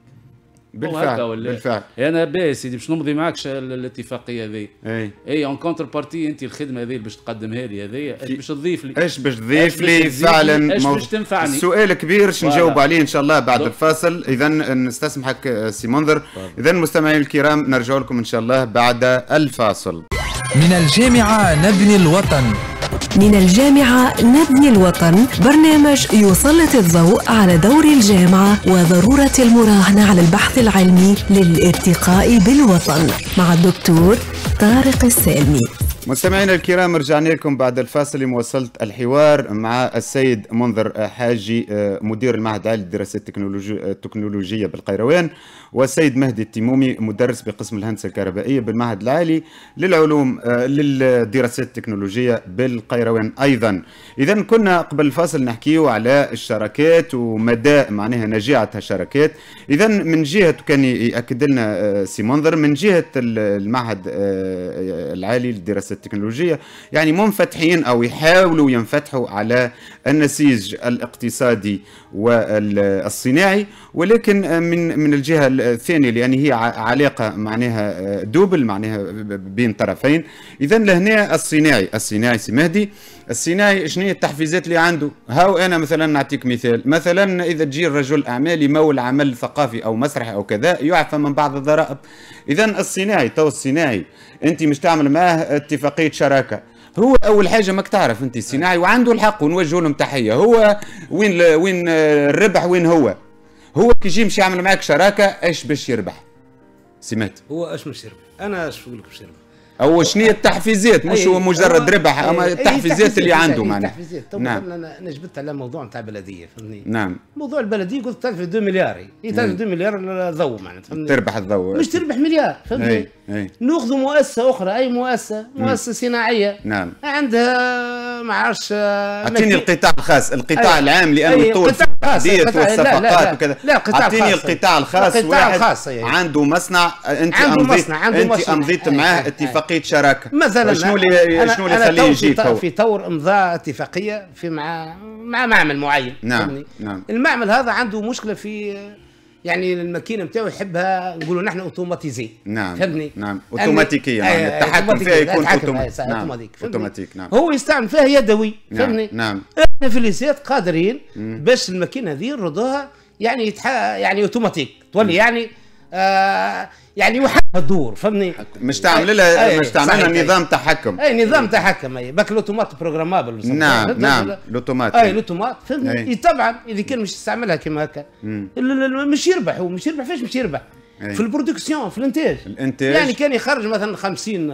بالفعل بالفعل إيه؟ انا باهي سيدي باش نمضي معاك الاتفاقيه هذه اي اي اون كونتر بارتي انت الخدمه هذه باش تقدمها لي هذه ايش باش تضيف لي ايش باش تضيف لي فعلا ايش باش تنفعني سؤال كبير باش نجاوب عليه ان شاء الله بعد دو. الفاصل اذا نستسمحك آه، سي منذر اذا مستمعين الكرام نرجع لكم ان شاء الله بعد الفاصل من الجامعه نبني الوطن من الجامعة نبني الوطن برنامج يسلط الضوء على دور الجامعة وضرورة المراهنة على البحث العلمي للارتقاء بالوطن مع الدكتور طارق السالمي مستمعينا الكرام رجعنا لكم بعد الفاصل مواصلة الحوار مع السيد منذر حاجي آه، مدير المعهد العالي للدراسات آه، التكنولوجية بالقيروان والسيد مهدي التيمومي مدرس بقسم الهندسة الكهربائية بالمعهد العالي للعلوم آه، للدراسات التكنولوجية بالقيروان أيضا إذا كنا قبل الفاصل نحكيه على الشراكات ومدى معناها نجاعة الشراكات إذا من جهة كان يأكد لنا سي منذر من جهة المعهد العالي للدراسات التكنولوجية يعني منفتحين أو يحاولوا ينفتحوا على النسيج الاقتصادي والصناعي ولكن من من الجهة الثانية لأن هي علاقة معناها دوبل معناها بين طرفين إذا لهنا الصناعي الصناعي سي مهدي الصناعي شنو هي التحفيزات اللي عنده هاو انا مثلا نعطيك مثال مثلا اذا تجي رجل اعمال يمول عمل ثقافي او مسرحي او كذا يعفى من بعض الضرائب اذا الصناعي تو الصناعي انت مش تعمل معاه اتفاقيه شراكه هو اول حاجه ماك تعرف انت الصناعي وعنده الحق ونوجه لهم تحيه هو وين وين الربح وين هو هو كي يجي يمشي يعمل معك شراكه ايش باش يربح سمات هو اش باش يربح انا اش نقول لك باش يربح هو شنو هي التحفيزات مش هو مجرد ربح اما التحفيزات اللي عنده معناها التحفيزات نعم انا جبت على موضوع نتاع بلديه فهمني نعم موضوع البلديه قلت تلف 2 مليار هي تلف 2 مليار ضو معناتها فهمني تربح الضو مش تربح مليار فهمني ناخذ مؤسسه اخرى اي مؤسسه نعم. مؤسسه صناعيه نعم عندها ما عرفش اعطيني القطاع الخاص القطاع العام لانه طول التحديات والصفقات وكذا لا القطاع الخاص اعطيني القطاع الخاص واحد عنده مصنع انت مصنع انت امضيت معاه اتفاق اتفاقيه شراكه مثلا شنو اللي شنو اللي يخليه يجي تو في طور امضاء اتفاقيه في مع مع معمل معين نعم نعم المعمل هذا عنده مشكله في يعني الماكينه نتاعو يحبها نقولوا نحن اوتوماتيزي نعم فهمني نعم اوتوماتيكيا نعم، آه، يعني التحكم فيها يكون نعم، اوتوماتيك نعم اوتوماتيك نعم هو يستعمل فيها يدوي نعم، فهمني نعم احنا في الليسيات قادرين باش الماكينه هذه نردوها يعني يتح... يعني اوتوماتيك تولي يعني آه، يعني وحق دور فهمني مش تعمل لها مش تعمل نظام تحكم اي نظام تحكم اي باك لوتومات بروجرامابل نعم نعم لوتومات اي لوتومات فهمني طبعا اذا كان مش يستعملها كما هكا مش يربح هو مش يربح فاش مش يربح أي. في البرودكسيون في الانتاج الانتاج يعني كان يخرج مثلا 50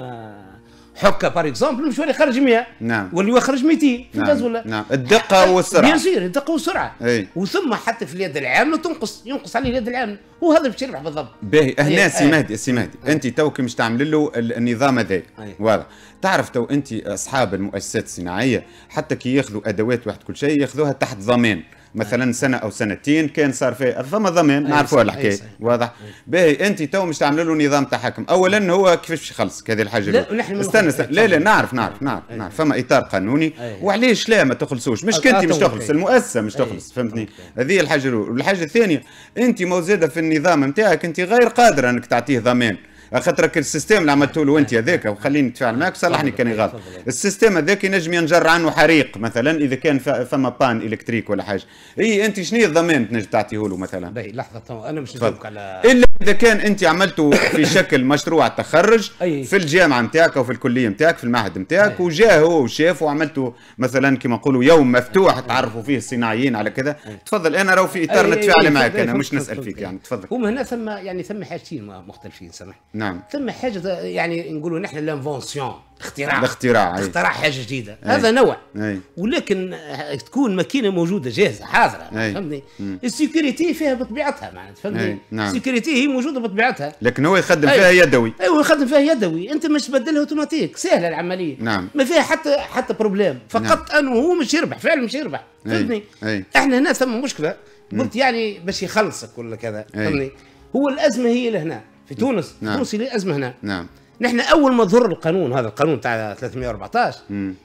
حكه باغ اكزومبل المشوار يخرج 100 نعم واللي يخرج خرج 200 في نعم. ولا نعم الدقه والسرعه بيان سير الدقه والسرعه اي وثم حتى في اليد العامله تنقص ينقص عليه اليد العامله هو هذا باش يربح بالضبط باهي هنا سي مهدي سي مهدي انت تو كي باش تعمل له النظام هذا واضح تعرف تو انت اصحاب المؤسسات الصناعيه حتى كي ياخذوا ادوات واحد كل شيء ياخذوها تحت ضمان مثلا سنه او سنتين كان صار فيه فما ضمان نعرفوا الحكايه واضح باهي انت تو مش تعمل له نظام تحكم اولا هو كيفاش يخلصك هذه الحاجه لا استنى, استنى لا لا نعرف نعرف نعرف, نعرف فما اطار قانوني وعلاش لا ما تخلصوش مش كنت مش تخلص المؤسسه مش تخلص فهمتني هذه الحاجه الاولى الحاجه الثانيه انت موزده في النظام نتاعك انت غير قادره انك تعطيه ضمان خاطرك السيستم اللي عملته له انت هذاك وخليني نتفاعل معك صلحني كاني غلط السيستم هذاك ينجم ينجر عنه حريق مثلا اذا كان فما بان الكتريك ولا حاجه اي انت شنو الضمان تنجم تعطيه له مثلا باهي لحظه انا مش نجاوبك على اذا كان انت عملته في شكل مشروع التخرج في الجامعه نتاعك او في الكليه نتاعك في المعهد نتاعك وجا هو وشاف وعملته مثلا كما نقولوا يوم مفتوح تعرفوا فيه الصناعيين على كذا تفضل انا راهو في اطار نتفاعل معك انا مش نسال فيك يعني تفضل هو هنا ثم يعني ثم حاجتين مختلفين سامح نعم ثم حاجه يعني نقولوا نحن لانفونسيون اختراع الاختراع اختراع حاجه جديده أي. هذا نوع أي. ولكن تكون ماكينه موجوده جاهزه حاضره فهمتني السيكوريتي فيها بطبيعتها معناتها فهمتني نعم. السيكوريتي هي موجوده بطبيعتها لكن هو يخدم أي. فيها يدوي ايوه يخدم فيها يدوي انت مش تبدلها اوتوماتيك سهله العمليه نعم ما فيها حتى حتى بروبليم نعم. فقط نعم. انه هو مش يربح فعلا مش يربح فهمتني احنا هنا ثم مشكله قلت يعني باش يخلصك ولا كذا فهمتني هو الازمه هي لهنا في تونس نعم. تونس هي ازمه هنا نعم نحن اول ما ظهر القانون هذا القانون تاع 314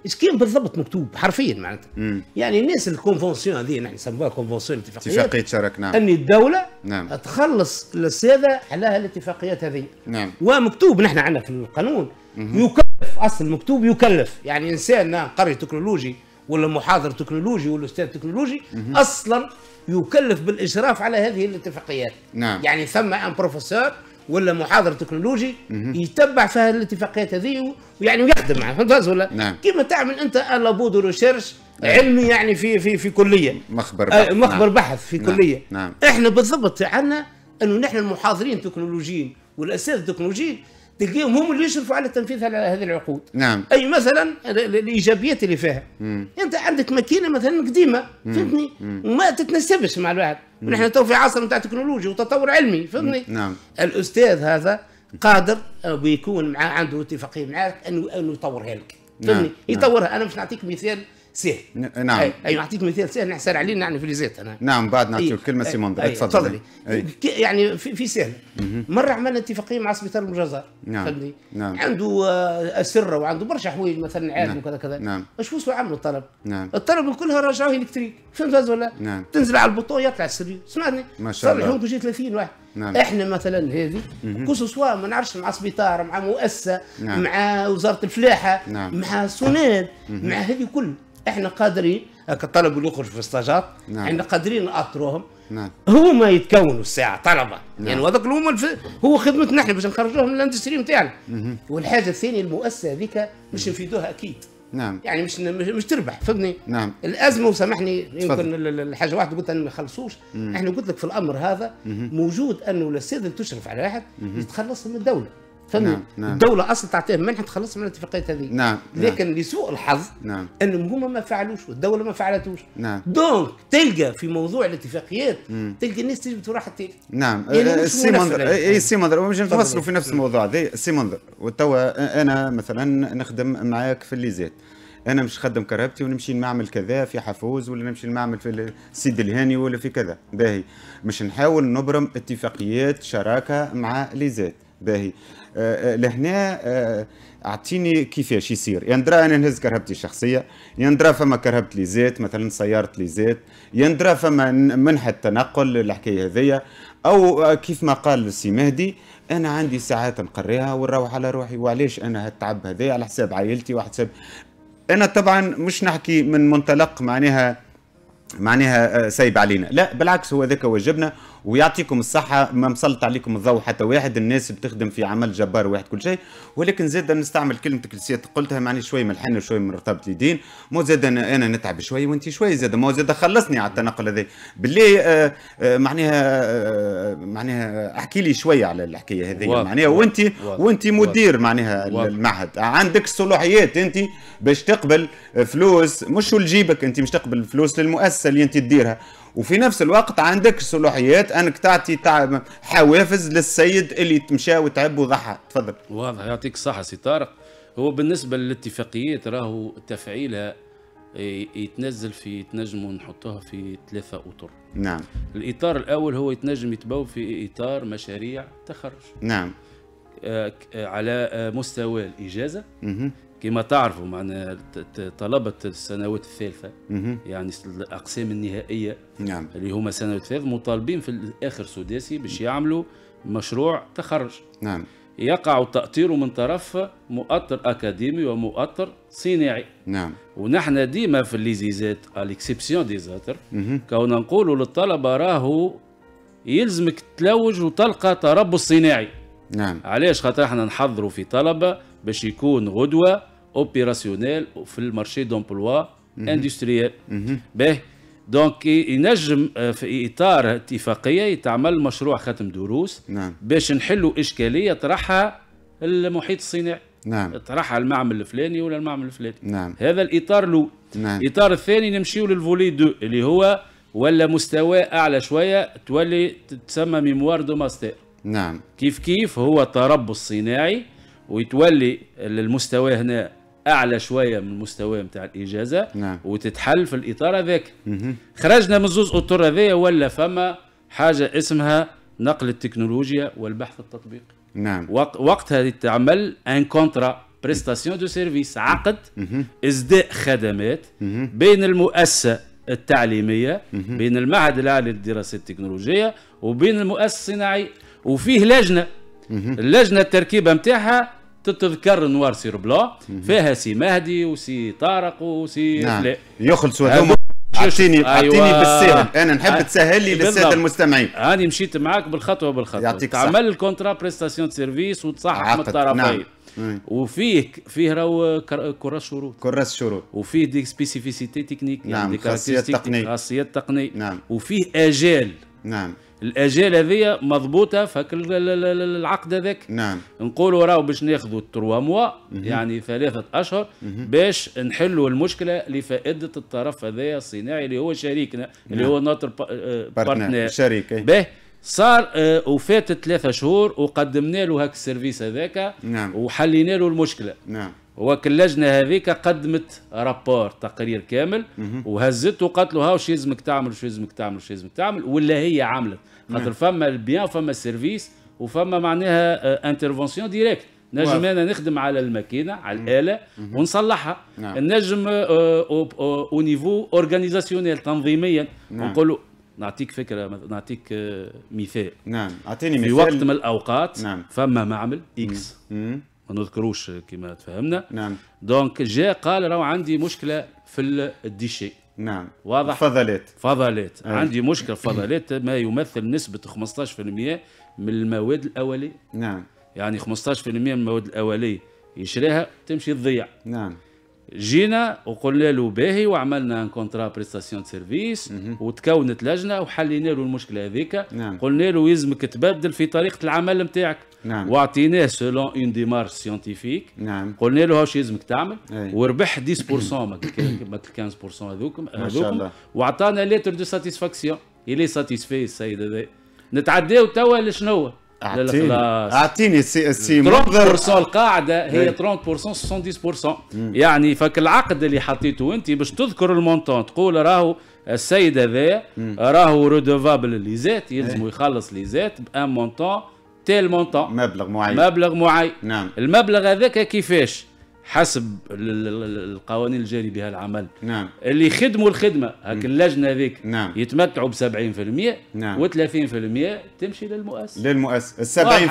ايش كان بالضبط مكتوب حرفيا معناتها يعني الناس الكونفونسيون هذه نحن نسموها كونفونسيون اتفاقيات اتفاقيه شرك نعم ان الدوله نعم. تخلص للساده على الاتفاقيات هذه نعم ومكتوب نحن عندنا في القانون مم. يكلف اصل مكتوب يكلف يعني انسان نعم قري تكنولوجي ولا محاضر تكنولوجي ولا استاذ تكنولوجي مم. اصلا يكلف بالاشراف على هذه الاتفاقيات نعم يعني ثم ان بروفيسور ولا محاضر تكنولوجي يتبع فيها الاتفاقيات هذه ويعني ويخدم معها فهمت ولا نعم. كيما تعمل انت آه، لابود ريسيرش إيه. علمي يعني في في في كليه مخبر آه، بحث آه مخبر نعم. بحث في نعم. كليه نعم. نعم. احنا بالضبط عندنا انه نحن المحاضرين تكنولوجيين والاساتذه التكنولوجيين تلقيهم هم اللي يشرفوا على تنفيذ هذه العقود نعم اي مثلا الايجابيات اللي فيها مم. انت عندك ماكينه مثلا قديمه فهمتني وما تتنسبش مع الواحد ونحن تو في عصر نتاع تكنولوجيا وتطور علمي فهمتني نعم الاستاذ هذا قادر آه، بيكون مع عنده اتفاقيه معك انه انه يطورها لك نعم. فهمتني نعم. يطورها انا مش نعطيك مثال سهل نعم أي. نعطيك مثال سهل نحسر عليه يعني في الزيت انا نعم بعد نعطيك الكلمه سي منظر تفضلي يعني في, في سهل مره عملنا اتفاقيه مع سبيطار المجازر نعم فهمتني نعم عنده اسره آه، وعنده برشا حوايج مثلا عالم نعم. وكذا كذا نعم اش وصلوا عملوا الطلب نعم الطلب كلها رجعوه الكتريك فهمت ولا نعم تنزل على البطو يطلع السري سمعني ما شاء الله صار شي 30 واحد نعم. احنا مثلا هذه كوسوسوا ما نعرفش مع سبيطار مع مؤسسه نعم. مع وزاره الفلاحه نعم. مع سوناد مع هذه كل احنا قادرين الطلب اللي يخرجوا في السجاط نعم. احنا قادرين نأطروهم نعم. هو ما يتكونوا الساعه طلبه نعم. يعني هذاك هما الف... هو خدمتنا احنا باش نخرجوهم من الاندستري نتاعنا والحاجه الثانيه المؤسسه هذيك مش نفيدوها اكيد نعم يعني مش مش تربح فهمني نعم الازمه وسامحني يمكن الحاجه واحده قلت انا ما يخلصوش احنا قلت لك في الامر هذا مم. موجود انه الاستاذ اللي تشرف على واحد يتخلص من الدوله فهمني نعم. نعم. الدوله اصلا تعطيه منحه تخلص من الاتفاقيات هذه نعم. نعم. لكن نعم. لسوء الحظ نعم. انهم هما ما فعلوش والدوله ما فعلتوش نعم. دونك تلقى في موضوع الاتفاقيات مم. تلقى الناس تجبد راحة نعم يعني السي منظر اي سي منظر في نفس الموضوع هذا السي منظر وتوا انا مثلا نخدم معاك في الليزات انا مش خدم كرهبتي ونمشي نعمل كذا في حفوز ولا نمشي نعمل في السيد الهاني ولا في كذا باهي مش نحاول نبرم اتفاقيات شراكه مع ليزات باهي لهنا اعطيني كيفاش يصير يندرى انا نهز كرهبتي الشخصيه يندرى فما كرهبت لي زيت مثلا سياره لي زيت يندرى فما منحة تنقل الحكايه هذيا او كيف ما قال السي مهدي انا عندي ساعات نقريها ونروح على روحي وعلاش انا هالتعب هذا على حساب عائلتي وعلى حساب انا طبعا مش نحكي من منطلق معناها معناها سايب علينا لا بالعكس هو ذاك واجبنا ويعطيكم الصحه ما مسلط عليكم الضوء حتى واحد الناس بتخدم في عمل جبار واحد كل شيء ولكن زاد نستعمل كلمتك اللي قلتها معني شويه من الحن وشويه من رطابه اليدين مو زاد أنا, انا نتعب شويه وانت شويه زاد مو زاد خلصني على التنقل هذا باللي آه, آه، معناها آه معناها احكي لي شويه على الحكايه هذه معناها وانت وانت مدير معناها المعهد عندك الصلاحيات انت باش تقبل فلوس مش لجيبك انت مش تقبل فلوس للمؤسسه اللي انت تديرها وفي نفس الوقت عندك صلاحيات انك تعطي حوافز للسيد اللي تمشى وتعب وضحى تفضل واضح يعطيك الصحه سي طارق هو بالنسبه للاتفاقيات راهو تفعيلها يتنزل في تنجموا نحطوها في ثلاثة أطر نعم الإطار الأول هو يتنجم يتبو في إطار مشاريع تخرج نعم آه، على آه، مستوى الإجازة مه. كما تعرفوا معنا طلبة السنوات الثالثة يعني الأقسام النهائية نعم. اللي هما سنوات الثالثة مطالبين في الآخر سداسي باش يعملوا مشروع تخرج نعم يقع تأطيره من طرف مؤطر أكاديمي ومؤطر صناعي نعم ونحن ديما في الليزيزات الاكسيبسيون ديزاتر كون نقولوا للطلبة راهو يلزمك تلوج وتلقى تربص صناعي نعم علاش خاطر احنا نحضروا في طلبة باش يكون غدوة اوبيراسيونيل في المارشي دومبلوا اندستريال باهي دونك ينجم في اطار اتفاقيه يتعمل مشروع ختم دروس نعم. باش نحلوا اشكاليه طرحها المحيط الصناعي نعم طرحها المعمل الفلاني ولا المعمل الفلاني نعم. هذا الاطار الاول نعم. الاطار الثاني نمشيو للفولي دو اللي هو ولا مستوى اعلى شويه تولي تسمى ميموار دو ماستر نعم كيف كيف هو تربص صناعي ويتولي المستوى هنا اعلى شويه من المستوى نتاع الاجازه نعم. وتتحل في الاطار هذاك خرجنا من زوز اطر هذايا ولا فما حاجه اسمها نقل التكنولوجيا والبحث التطبيقي نعم وق وقتها تعمل ان كونترا بريستاسيون دو سيرفيس عقد ازداء خدمات بين المؤسسه التعليميه بين المعهد العالي للدراسات التكنولوجيه وبين المؤسسه الصناعيه وفيه لجنه اللجنه التركيبه نتاعها تتذكر نوار سير بلو فيها سي مهدي وسي طارق وسي نعم. يخلصوا هذوما اعطيني اعطيني أيوة. بالسهل انا نحب تسهل لي للساده المستمعين هاني مشيت معاك بالخطوه بالخطوه يعطيك تعمل الكونترا بريستاسيون سيرفيس وتصحح من نعم. الطرفين نعم. وفيه فيه راهو كراس شروط كراس شروط وفيه دي سبيسيفيسيتي تكنيك يعني نعم يعني دي خاصيات تقنية خاصيات تقنية نعم وفيه اجال نعم الاجال هذيا مضبوطه فك العقد هذاك نعم نقولوا راهو باش ناخذوا تروا موا يعني ثلاثه اشهر باش نحلوا المشكله لفائده الطرف هذايا الصناعي اللي هو شريكنا نعم. اللي هو نوتر نعم. آه، آه، بارتنير بارتنر شريك إيه. به صار آه، وفات ثلاثة شهور وقدمنا له هاك السيرفيس هذاك نعم. وحلينا له المشكله نعم وكل لجنه هذيك قدمت رابور تقرير كامل وهزته وقالت له واش يلزمك تعمل واش يلزمك تعمل واش يلزمك تعمل ولا هي عملت خاطر فما البيان فما السيرفيس وفما معناها انترفونسيون آه، ديريكت نجم انا نخدم على الماكينه على الاله مم. ونصلحها نعم. نجم او نيفو اورغانيزاسيونيل تنظيميا نعم. ونقول نعطيك فكره نعطيك آه، مثال نعم اعطيني مثال في وقت من الاوقات نعم. فما معمل اكس ما نذكروش كما تفهمنا نعم دونك جاء قال راهو عندي مشكله في الديشي نعم واضح فضلات فضلات أيه. عندي مشكله فضلات ما يمثل نسبه 15% من المواد الاوليه نعم يعني 15% من المواد الاوليه يشريها تمشي تضيع نعم جينا وقلنا له باهي وعملنا ان كونترا بريستاسيون سيرفيس وتكونت لجنه وحلينا له المشكله هذيك نعم. قلنا له يلزمك تبدل في طريقه العمل نتاعك نعم. واعطيناه سولون اون ديمارش سيونتيفيك نعم. قلنا له هاش يلزمك تعمل ايه. وربح 10% ما 15% هذوكم هذوكم واعطانا ليتر دو ساتيسفاكسيون الي ساتيسفي السيد هذا نتعداو توا لشنو اعطيني اعطيني سي سي 30% القاعده هي 30% 70% يعني فك العقد اللي حطيته انت باش تذكر المونتون تقول راهو السيد هذايا راهو ريدوفابل ليزات زيت يلزمو يخلص لي زيت بان مونتون تيل مونتون مبلغ معين مبلغ معين نعم المبلغ هذاك كيفاش حسب القوانين الجاري بها العمل نعم اللي يخدموا الخدمه هاك اللجنه هذيك نعم يتمتعوا ب 70% نعم و30% تمشي للمؤسسه للمؤسسه 70%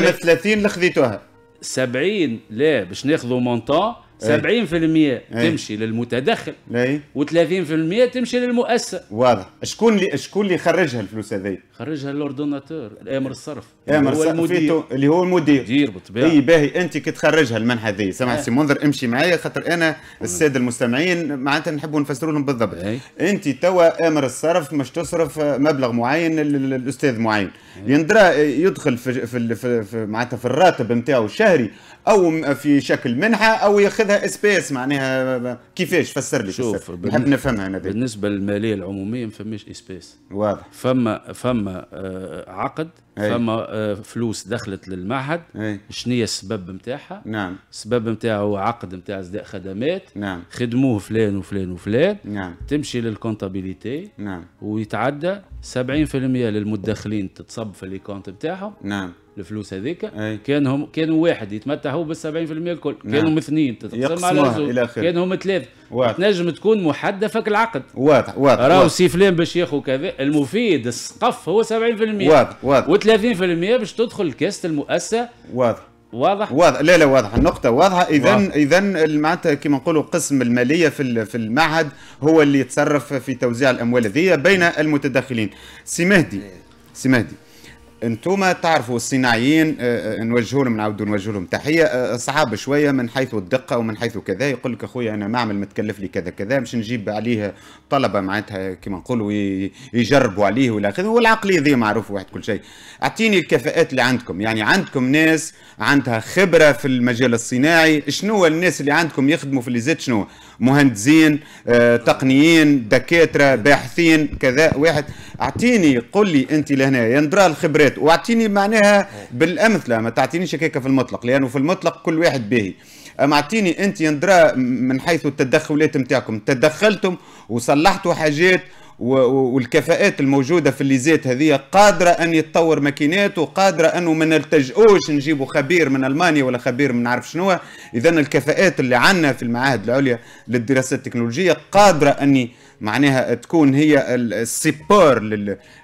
من 30 اللي خذيتوها 70 لا باش ناخذوا مونطون 70% إيه. أي. تمشي للمتدخل أي. و30% تمشي للمؤسسه واضح شكون اللي شكون اللي خرجها الفلوس هذه خرجها لوردوناتور إيه، امر الصرف امر الصرف المدير اللي هو المدير المدير بالطبيعه اي باهي انت كي تخرجها المنحه هذه إيه. سامح سي منذر امشي معايا خاطر انا الساده المستمعين معناتها نحبوا نفسروا لهم بالضبط أي. انت توا امر الصرف مش تصرف مبلغ معين للاستاذ معين يندرى يدخل في, في, في, في معناتها في الراتب نتاعو الشهري او في شكل منحه او ياخذها اسبيس معناها كيفاش فسر لي شوف نحب نفهمها انا دي. بالنسبه للماليه العموميه ما فماش اسبيس واضح فما فما آه، عقد هي. فما آه، فلوس دخلت للمعهد شنو هي السبب نتاعها نعم السبب نتاعها هو عقد نتاع ازداء خدمات نعم خدموه فلان وفلان وفلان نعم تمشي للكونتابيليتي نعم ويتعدى 70% للمدخلين تتصب في الكونت نتاعهم نعم الفلوس هذيك كان هم كانوا واحد يتمتعوا بال 70% الكل نعم. كانوا اثنين تتقسم على زوج كانوا هم ثلاثه تنجم تكون محدده فك العقد واضح واضح راهو سي فلان باش ياخذ كذا المفيد السقف هو 70% واضح واضح و30% باش تدخل كاسه المؤسسه واضح واضح واضح لا لا واضح النقطة واضحة إذا إذا معناتها كما نقولوا قسم المالية في في المعهد هو اللي يتصرف في توزيع الأموال هذه بين المتدخلين سي مهدي إيه. سي مهدي انتم تعرفوا الصناعيين آه، آه، نوجه لهم نعاودوا نوجه لهم تحيه آه، صعاب شويه من حيث الدقه ومن حيث كذا يقول لك اخويا انا معمل متكلف لي كذا كذا باش نجيب عليه طلبه معناتها كما نقولوا يجربوا عليه ولا اخره والعقليه ذي معروف واحد كل شيء اعطيني الكفاءات اللي عندكم يعني عندكم ناس عندها خبره في المجال الصناعي شنو الناس اللي عندكم يخدموا في ليزيت شنو مهندسين آه، تقنيين دكاتره باحثين كذا واحد اعطيني قل لي انت لهنا يندرى الخبرات واعطيني معناها بالامثله ما تعطينيش هكاك في المطلق لانه في المطلق كل واحد باهي اما اعطيني انت يندرى من حيث التدخلات نتاعكم تدخلتم وصلحتوا حاجات والكفاءات الموجودة في الليزات هذه قادرة أن يتطور ماكينات وقادرة أنه ما نلتجئوش نجيبوا خبير من ألمانيا ولا خبير من نعرف شنو إذا الكفاءات اللي عندنا في المعاهد العليا للدراسات التكنولوجية قادرة أني معناها تكون هي السيبور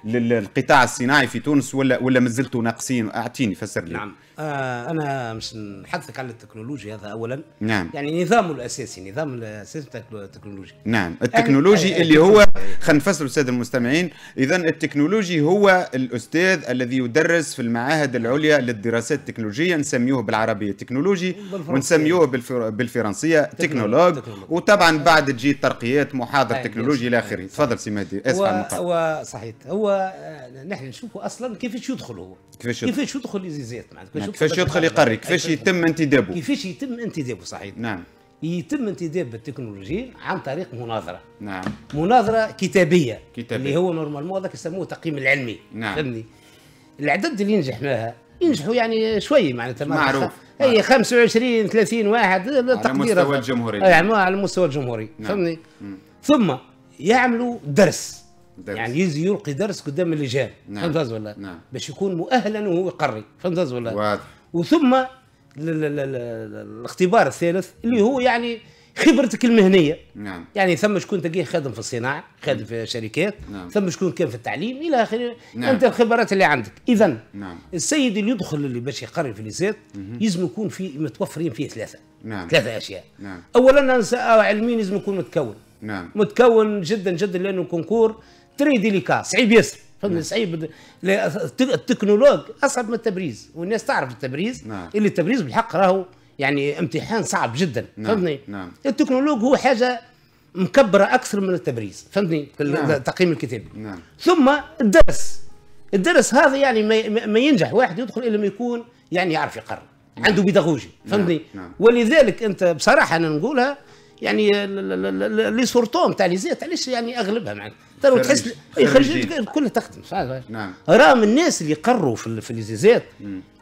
للقطاع الصناعي في تونس ولا ولا مازلتوا ناقصين اعطيني فسر لي نعم. آه انا مش نحدثك على التكنولوجيا هذا اولا نعم يعني نظامه الاساسي نظام الاساسي نعم. يعني التكنولوجي نعم التكنولوجي يعني اللي هو خلينا نفسروا استاذ المستمعين اذا التكنولوجي هو الاستاذ الذي يدرس في المعاهد العليا للدراسات التكنولوجيه نسميوه بالعربيه تكنولوجي ونسميوه بالفرنسيه تكنولوج وطبعا بعد تجي ترقيات محاضر تكنولوجي الى اخره تفضل سي مهدي اسف على هو صحيح هو آه، نحن نشوفه اصلا كيفاش يدخل هو كيفاش يدخل, كيفاش يدخل معناتها كيفاش يدخل يقري كيفاش أيوة. يتم انتدابه كيفاش يتم انتدابه صحيح نعم يتم انتداب التكنولوجيا عن طريق مناظره نعم مناظره كتابيه, كتابية. اللي هو نورمالمون هذاك يسموه التقييم العلمي نعم فهمني العدد اللي ينجح معها ينجحوا يعني شويه معناتها معروف اي 25 30 واحد على مستوى الجمهوري يعني على مستوى الجمهوري نعم. فهمني ثم يعملوا درس درس. يعني يجي يلقي درس قدام اللجان نعم. فهمت ولا نعم. باش يكون مؤهلا وهو يقري فهمت ولا واضح وثم الاختبار الثالث اللي هو يعني خبرتك المهنيه نعم يعني ثم شكون تلقيه خادم في الصناعه خادم في شركات نعم. ثم شكون كان في التعليم الى اخره نعم. انت الخبرات اللي عندك اذا نعم. السيد اللي يدخل اللي باش يقرر في الليسات لازم يكون في متوفرين فيه ثلاثه نعم. ثلاثه اشياء نعم. اولا علميا لازم يكون متكون نعم متكون جدا جدا لانه كونكور تري ديليكا صعيب ياسر فهمت نعم. صعيب التكنولوج اصعب من التبريز والناس تعرف التبريز نعم. اللي التبريز بالحق راهو يعني امتحان صعب جدا نعم. فهمتني نعم. التكنولوج هو حاجه مكبره اكثر من التبريز فهمتني في نعم. تقييم الكتاب نعم. ثم الدرس الدرس هذا يعني ما, ما ينجح واحد يدخل الا ما يكون يعني يعرف يقرر نعم. عنده بيداغوجي فهمتني نعم. نعم. ولذلك انت بصراحه انا نقولها يعني لي سورتون تاع لي زيت علاش يعني اغلبها معناتها ترى تحس يخرج كلها تخدم نعم راهم الناس اللي قروا في, لي زيت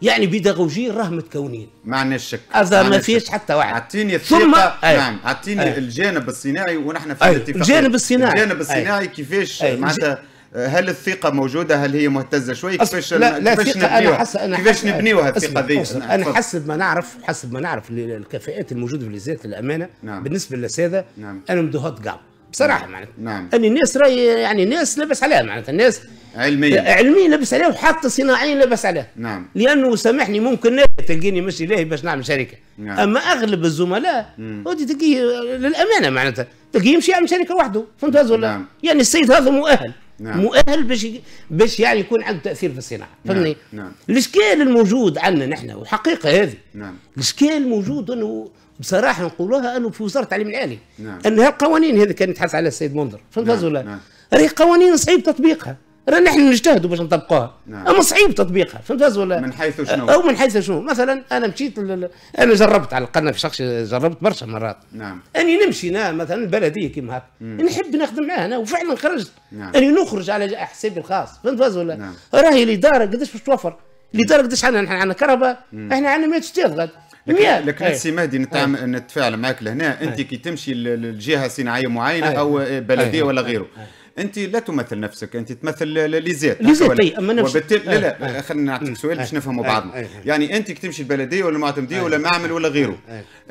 يعني بيداغوجي راهم متكونين ما عندناش شك هذا ما فيش حتى واحد اعطيني ثم أي. نعم اعطيني الجانب الصناعي ونحن في الاتفاق الجانب الصناعي الجانب الصناعي كيفاش معناتها هل الثقه موجوده هل هي مهتزه شوي كيفاش لا لا كيفاش نبنيوها كيفاش نبنيوها الثقه ذي انا حسب ما نعرف حسب ما نعرف الكفاءات الموجوده في الوزاره الامانه نعم. بالنسبه للساده نعم. انا هوت قاع بصراحه نعم. معناتها نعم ان الناس راي يعني الناس لبس عليها معناتها الناس علميا علميا لبس عليها وحتى صناعيا لبس عليها نعم لانه سامحني ممكن تلقيني مش الهي باش نعمل شركه نعم. اما اغلب الزملاء ودي تلقيه للامانه معناتها تلقيه يمشي يعمل شركه وحده فهمت ولا نعم. يعني السيد هذا مؤهل نعم. مؤهل باش باش يعني يكون عنده تاثير في الصناعه نعم. فهمني نعم. الاشكال الموجود عندنا نحن وحقيقه هذه نعم. الاشكال الموجود انه بصراحه نقولوها انه في وزاره التعليم العالي نعم. ان القوانين هذه كانت تحس على السيد منذر فهمت نعم. ولا نعم. قوانين صعيب تطبيقها رانا احنا نجتهدوا باش نطبقوها نعم. اما صعيب تطبيقها فهمت ولا من حيث شنو او من حيث شنو مثلا انا مشيت لل... انا جربت على القناه في شخص جربت برشا مرات نعم اني نمشي انا مثلا البلديه كيما هكا نحب نخدم معاه انا وفعلا خرجت نعم. اني نخرج على حسابي الخاص فهمت ولا نعم. راهي الاداره قداش باش توفر الاداره قداش عندنا احنا عندنا كهرباء احنا عندنا 100 استاذ لكن السي مهدي نتفاعل معك لهنا انت كي تمشي لجهه صناعيه معينه او بلديه ولا غيره انت لا تمثل نفسك انت تمثل ليزيت ليزيت اي طيب، اما وبالتالي لا لا خلينا نعطيك سؤال باش نفهموا بعضنا يعني انت كي تمشي البلديه ولا معتمديه ولا معمل ولا غيره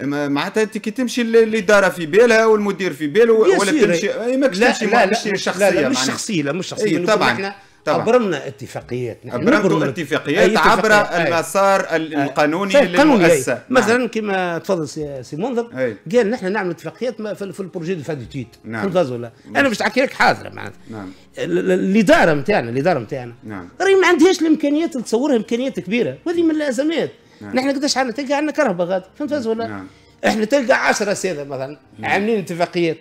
معناتها انت كي تمشي الاداره في بالها والمدير في باله ولا تمشي إيه، ماكش تمشي لا لا مش شخصيه لا مش شخصيه لا مش شخصيه طبعا طبعا. أبرمنا اتفاقيات أبرمتوا اتفاقيات عبر أي. المسار القانوني للمؤسسة نعم. مثلا كما تفضل سي منذر قال نحن نعمل اتفاقيات في البروجي دو فاديتيت نعم. ولا نعم. أنا باش نحكي لك حاضرة معناتها نعم. الإدارة نتاعنا الإدارة نتاعنا نعم. راهي ما عندهاش الإمكانيات تصورها إمكانيات كبيرة وهذه من الأزمات نعم. نحن قداش عندنا تلقى عندنا كرهبة غادي فهمت ولا نعم. احنا تلقى 10 ساده مثلا عاملين اتفاقيات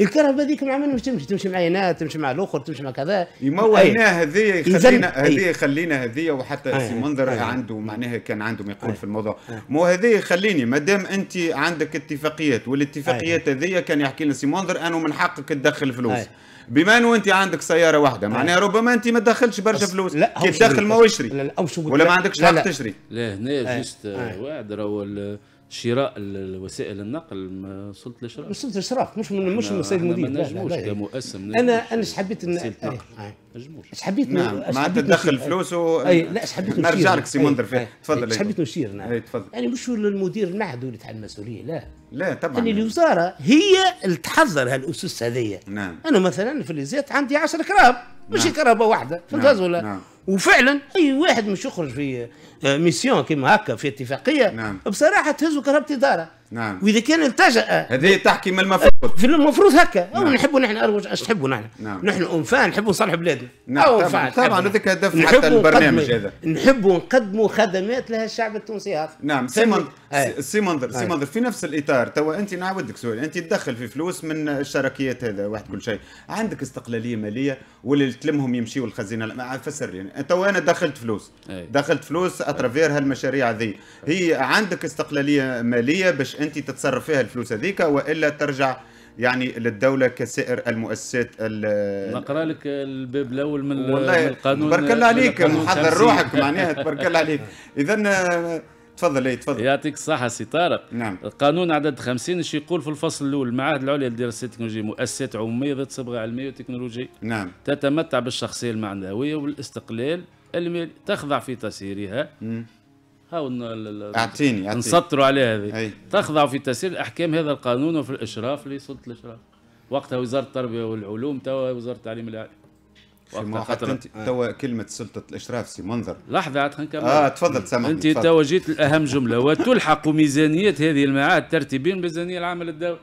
الكهرباء هذيك ما مش تمشي تمشي مع هنا تمشي مع الاخر تمشي مع كذا يمولناه هذه خلينا هذه خلينا هذه وحتى سي منذر عنده معناها كان عندهم يقول في الموضوع مو هذه خليني ما دام انت عندك اتفاقيات والاتفاقيات هذه كان يحكي لنا سي منظر انه من حقك تدخل فلوس بما انه انت عندك سياره واحده معناها ربما انت ما تدخلش برشا فلوس لا كي تدخل ما يشري ولا ما عندكش حق تشري لا هنا جست واعد راهو شراء وسائل النقل من سلطه الاشراف من سلطه الاشراف مش من مش من السيد المدير ما نجموش كمؤسسه انا انا ايش حبيت إيه، إيه. ايش حبيت نعم معناتها تدخل فلوسه اي لا ايش حبيت نرجع لك سي إيه، منذر تفضل ايش حبيت نشير نعم اي تفضل يعني مش المدير المعهد اللي تحمل المسؤوليه لا لا طبعا يعني الوزاره هي اللي تحضر هالاسس هذيا نعم انا مثلا في الازيات عندي 10 كراب مش نعم. كرهبه واحده فهمت نعم. ولا نعم. وفعلا اي واحد مش يخرج في آه، ميسيون كيما هكا في اتفاقيه نعم. بصراحه تهزوا كهرباء اداره نعم واذا كان التجا آه، هذه تحكي من المفروض في المفروض هكا نعم. او نحبوا نحن اروج اش تحبوا نحن نعم. نحن انفان نحبوا نصلحوا بلادنا نعم. طبعا طبعا هذاك هدف حتى البرنامج هذا نحبوا نقدموا خدمات لها الشعب التونسي هذا نعم سي آه. منظر سي منظر في نفس الاطار توا انت نعاودك سؤال انت تدخل في فلوس من الشراكيات هذا واحد كل شيء عندك استقلاليه ماليه ولا تلمهم يمشيوا الخزينه فسر لي يعني. توا انا دخلت فلوس دخلت فلوس اترافير هالمشاريع ذي هي عندك استقلاليه ماليه باش انت تتصرف فيها الفلوس هذيك والا ترجع يعني للدولة كسائر المؤسسات نقرا لك الباب الأول من والله القانون تبارك الله عليك محضر روحك معناها تبارك الله عليك إذا آه، تفضل اي تفضل يعطيك الصحة سي طارق نعم القانون عدد 50 ايش يقول في الفصل الأول المعاهد العليا للدراسات التكنولوجية مؤسسات عمومية ذات صبغة علمية وتكنولوجية نعم تتمتع بالشخصية المعنوية والاستقلال المال تخضع في تسييرها هاو اعطيني نسطروا عليها هذه تخضع في تسيير احكام هذا القانون وفي الاشراف لسلطه الاشراف وقتها وزاره التربيه والعلوم توا وزاره التعليم العالي وقتها انت توا كلمه سلطه الاشراف سي منظر لحظه عاد نكمل اه تفضل سامحني انت توا جيت لاهم جمله وتلحق ميزانيه هذه المعاهد ترتيبيا بميزانيه العامه للدوله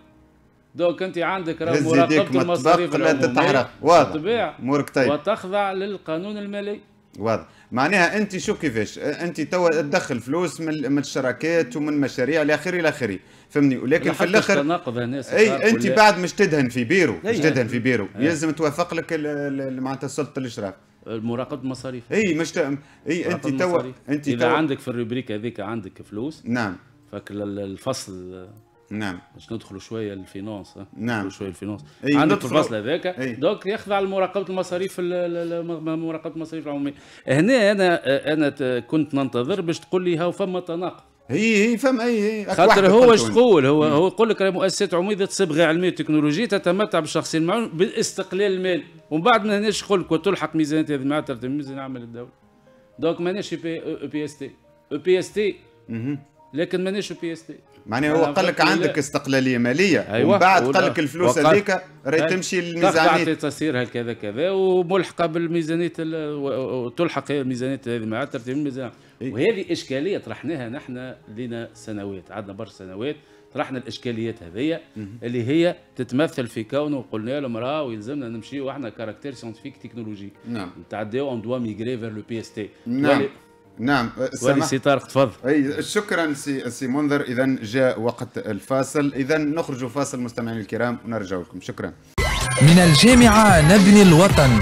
دوك انت عندك راه مراقبه المصاريف لا تتحرق واضح طيب وتخضع للقانون المالي واضح معناها انت شو كيفاش انت تو تدخل فلوس من من الشراكات ومن مشاريع الى اخره الى اخره فهمني ولكن في الاخر اي انت بعد مش تدهن في بيرو مش تدهن في بيرو لازم توافق لك معناتها سلطه الاشراف مراقبه المصاريف اي مش ت... اي انت تو انت اذا عندك في الروبريك هذيك عندك فلوس نعم فك الفصل نعم باش ندخلوا شويه الفينونس نعم شويه الفينونس أي عندك الفصل هذاك دونك يخضع لمراقبه المصاريف مراقبه المصاريف العموميه هنا انا انا كنت ننتظر باش تقول لي هاو فما تناقض هي هي فما اي خاطر هو اش تقول هو هو يقول لك مؤسسات عموميه ذات صبغه علميه وتكنولوجيه تتمتع بالشخصيه المعلوم باستقلال المال ومن بعد ما هناش يقول لك وتلحق ميزانيه هذه مع ترتيب ميزانيه عمل الدوله دونك ماناش بي اس تي بي اس تي لكن ماناش بي اس تي معناها هو قال لك عندك استقلاليه ماليه أيوة. ومن بعد قال لك الفلوس هذيك راهي تمشي للميزانيه تصير هكذا كذا وملحقه بالميزانيه وتلحق الميزانيه هذه مع ترتيب الميزانيه إيه؟ وهذه اشكاليه طرحناها نحن لنا سنوات عندنا برشا سنوات طرحنا الاشكاليات هذيا اللي هي تتمثل في كونه قلنا لهم راه يلزمنا نمشيو احنا كاركتير سيانتيفيك تكنولوجي نعم نتعداو اون دوا ميغري فير لو بي اس تي نعم نعم ولي سي طارق تفضل اي شكرا سي سي منذر اذا جاء وقت الفاصل اذا نخرج فاصل مستمعينا الكرام ونرجع لكم شكرا من الجامعه نبني الوطن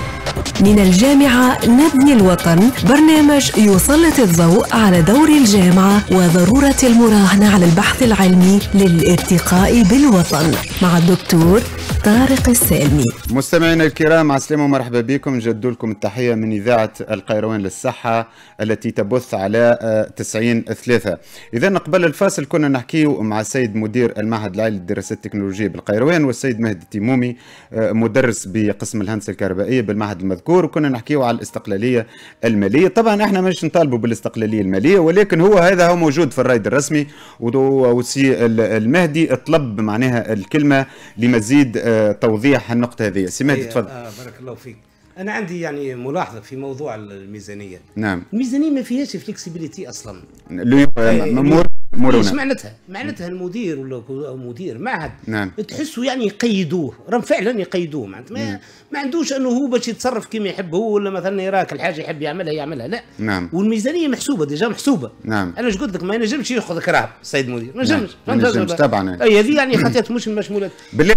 من الجامعة نبني الوطن برنامج يسلط الضوء على دور الجامعة وضرورة المراهنة على البحث العلمي للارتقاء بالوطن مع الدكتور طارق السالمي مستمعينا الكرام عسلامة ومرحبا بكم نجد لكم التحية من إذاعة القيروان للصحة التي تبث على 90 آه، ثلاثة إذا قبل الفاصل كنا نحكي مع السيد مدير المعهد العالي للدراسات التكنولوجية بالقيروان والسيد مهدي تيمومي آه، مدرس بقسم الهندسة الكهربائية بالمعهد المذكور الديسكور وكنا نحكيو على الاستقلاليه الماليه طبعا احنا مش نطالبوا بالاستقلاليه الماليه ولكن هو هذا هو موجود في الرايد الرسمي وسي المهدي طلب معناها الكلمه لمزيد آه، توضيح النقطه هذه سي مهدي إيه، تفضل آه بارك الله فيك انا عندي يعني ملاحظه في موضوع الميزانيه نعم الميزانيه ما فيهاش فليكسيبيليتي اصلا ممور مرونه ايش معناتها؟ معناتها المدير ولا مدير معهد نعم تحسوا يعني يقيدوه راهم فعلا يقيدوه معناتها ما, نعم. ما عندوش انه هو باش يتصرف كما يحب هو ولا مثلا يراك الحاجه يحب يعملها يعملها لا نعم والميزانيه محسوبه ديجا محسوبه نعم انا اش قلت لك ما ينجمش ياخذ كراب السيد مدير ما ينجمش نعم. ما ينجمش طبعا اي هذه يعني خطيات مش مشمولات بالله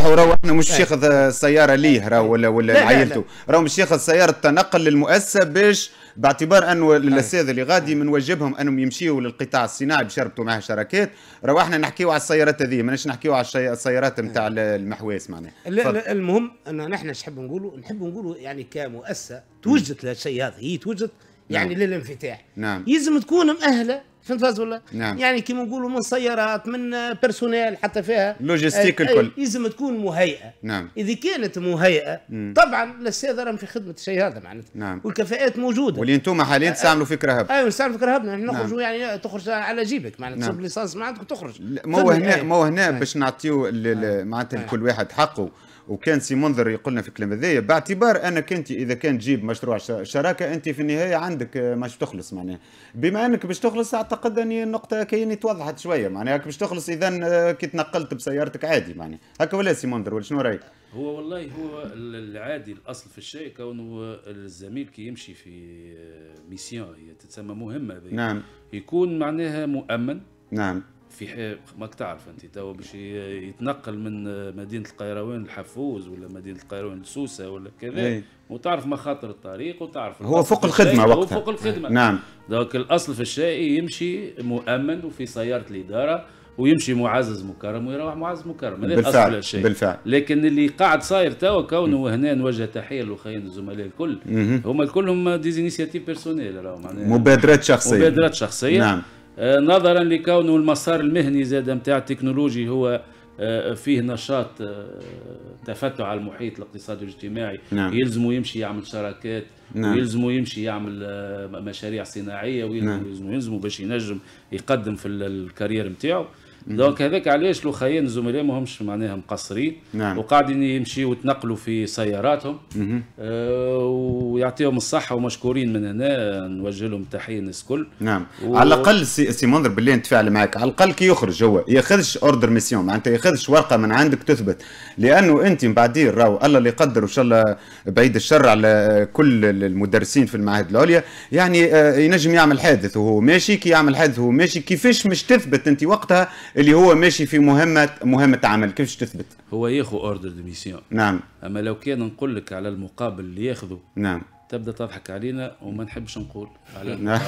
راهو احنا مش ياخذ السياره ليه راهو ولا ولا عائلته راهو مش ياخذ سياره تنقل للمؤسسه باش باعتبار انه أيوه. الاستاذ اللي غادي أيوه. من واجبهم انهم يمشيوا للقطاع الصناعي باش يربطوا شركات شراكات راهو احنا نحكيو على السيارات هذه ماناش نحكيو على السيارات أيوه. نتاع المحواس معناها المهم ان نحن نحب نقولوا نحب نقولوا يعني كمؤسسه توجدت لهالشيء هذا هي توجدت يعني نعم. للانفتاح نعم يلزم تكون مؤهله فهمت فاز ولا نعم. يعني كيما نقولوا من سيارات من بيرسونيل حتى فيها لوجيستيك آه، الكل آه، لازم تكون مهيئه نعم اذا كانت مهيئه مم. طبعا الاستاذ راهم في خدمه الشيء هذا معناتها نعم. والكفاءات موجوده واللي انتم حاليا آه، تستعملوا في كرهب ايوه نستعملوا في كرهبنا نخرجوا نعم. يعني تخرج على جيبك معناتها نعم. تصب ليسانس معناتها تخرج مو هنا مو هنا باش نعطيو معناتها لكل واحد حقه وكان سي منذر يقولنا في الكلام هذايا باعتبار انك انت اذا كان تجيب مشروع شراكه انت في النهايه عندك مش تخلص معناها بما انك باش تخلص اعتقد ان النقطه كاين يعني توضحت شويه معناها باش تخلص اذا كي تنقلت بسيارتك عادي معناها هكا ولا سي منذر ولا شنو رايك؟ هو والله هو العادي الاصل في الشيء كونه الزميل كي يمشي في ميسيون هي تتسمى مهمه نعم يكون معناها مؤمن نعم في ماك تعرف انت توا باش يتنقل من مدينه القيروان لحفوز ولا مدينه القيروان لسوسه ولا كذا وتعرف مخاطر الطريق وتعرف هو فوق الخدمه وقتها هو فوق الخدمه نعم دونك الاصل في الشاي يمشي مؤمن وفي سياره الاداره ويمشي معزز مكرم ويروح معزز مكرم هذا الاصل الشيء بالفعل لكن اللي قاعد صاير توا كونه هنا نوجه تحيه للاخوين الزملاء الكل هما كلهم ديزينيسياتيف بيرسونيل راهم مبادرات شخصيه مبادرات شخصيه نعم آه، نظرا لكونه المسار المهني زاد نتاع التكنولوجي هو آه، فيه نشاط آه، تفتع على المحيط الاقتصادي والاجتماعي نعم. يلزمه يمشي يعمل شراكات نعم. ويلزمه يمشي يعمل مشاريع صناعيه ويلزمه نعم. يلزمه باش ينجم يقدم في الكارير نتاعو دونك هذاك علاش الاخيان الزملاء ماهمش معناها مقصرين نعم. وقاعدين يمشيوا يتنقلوا في سياراتهم آه ويعطيهم الصحه ومشكورين من هنا نوجه لهم تحيه الناس الكل نعم و... على الاقل سي, سي منذر بالله نتفاعل معك على الاقل كي يخرج هو ياخذش اوردر ميسيون معناتها ياخذش ورقه من عندك تثبت لانه انت من بعدين راهو الله اللي يقدر وان شاء الله بعيد الشر على كل المدرسين في المعاهد العليا يعني آه، ينجم يعمل حادث وهو ماشي كي يعمل حادث وهو ماشي كيفاش مش تثبت انت وقتها اللي هو ماشي في مهمه مهمه عمل كيفاش تثبت هو ياخذ اوردر دي ميسيون نعم اما لو كان نقول لك على المقابل اللي ياخذه نعم تبدا تضحك علينا وما نحبش نقول على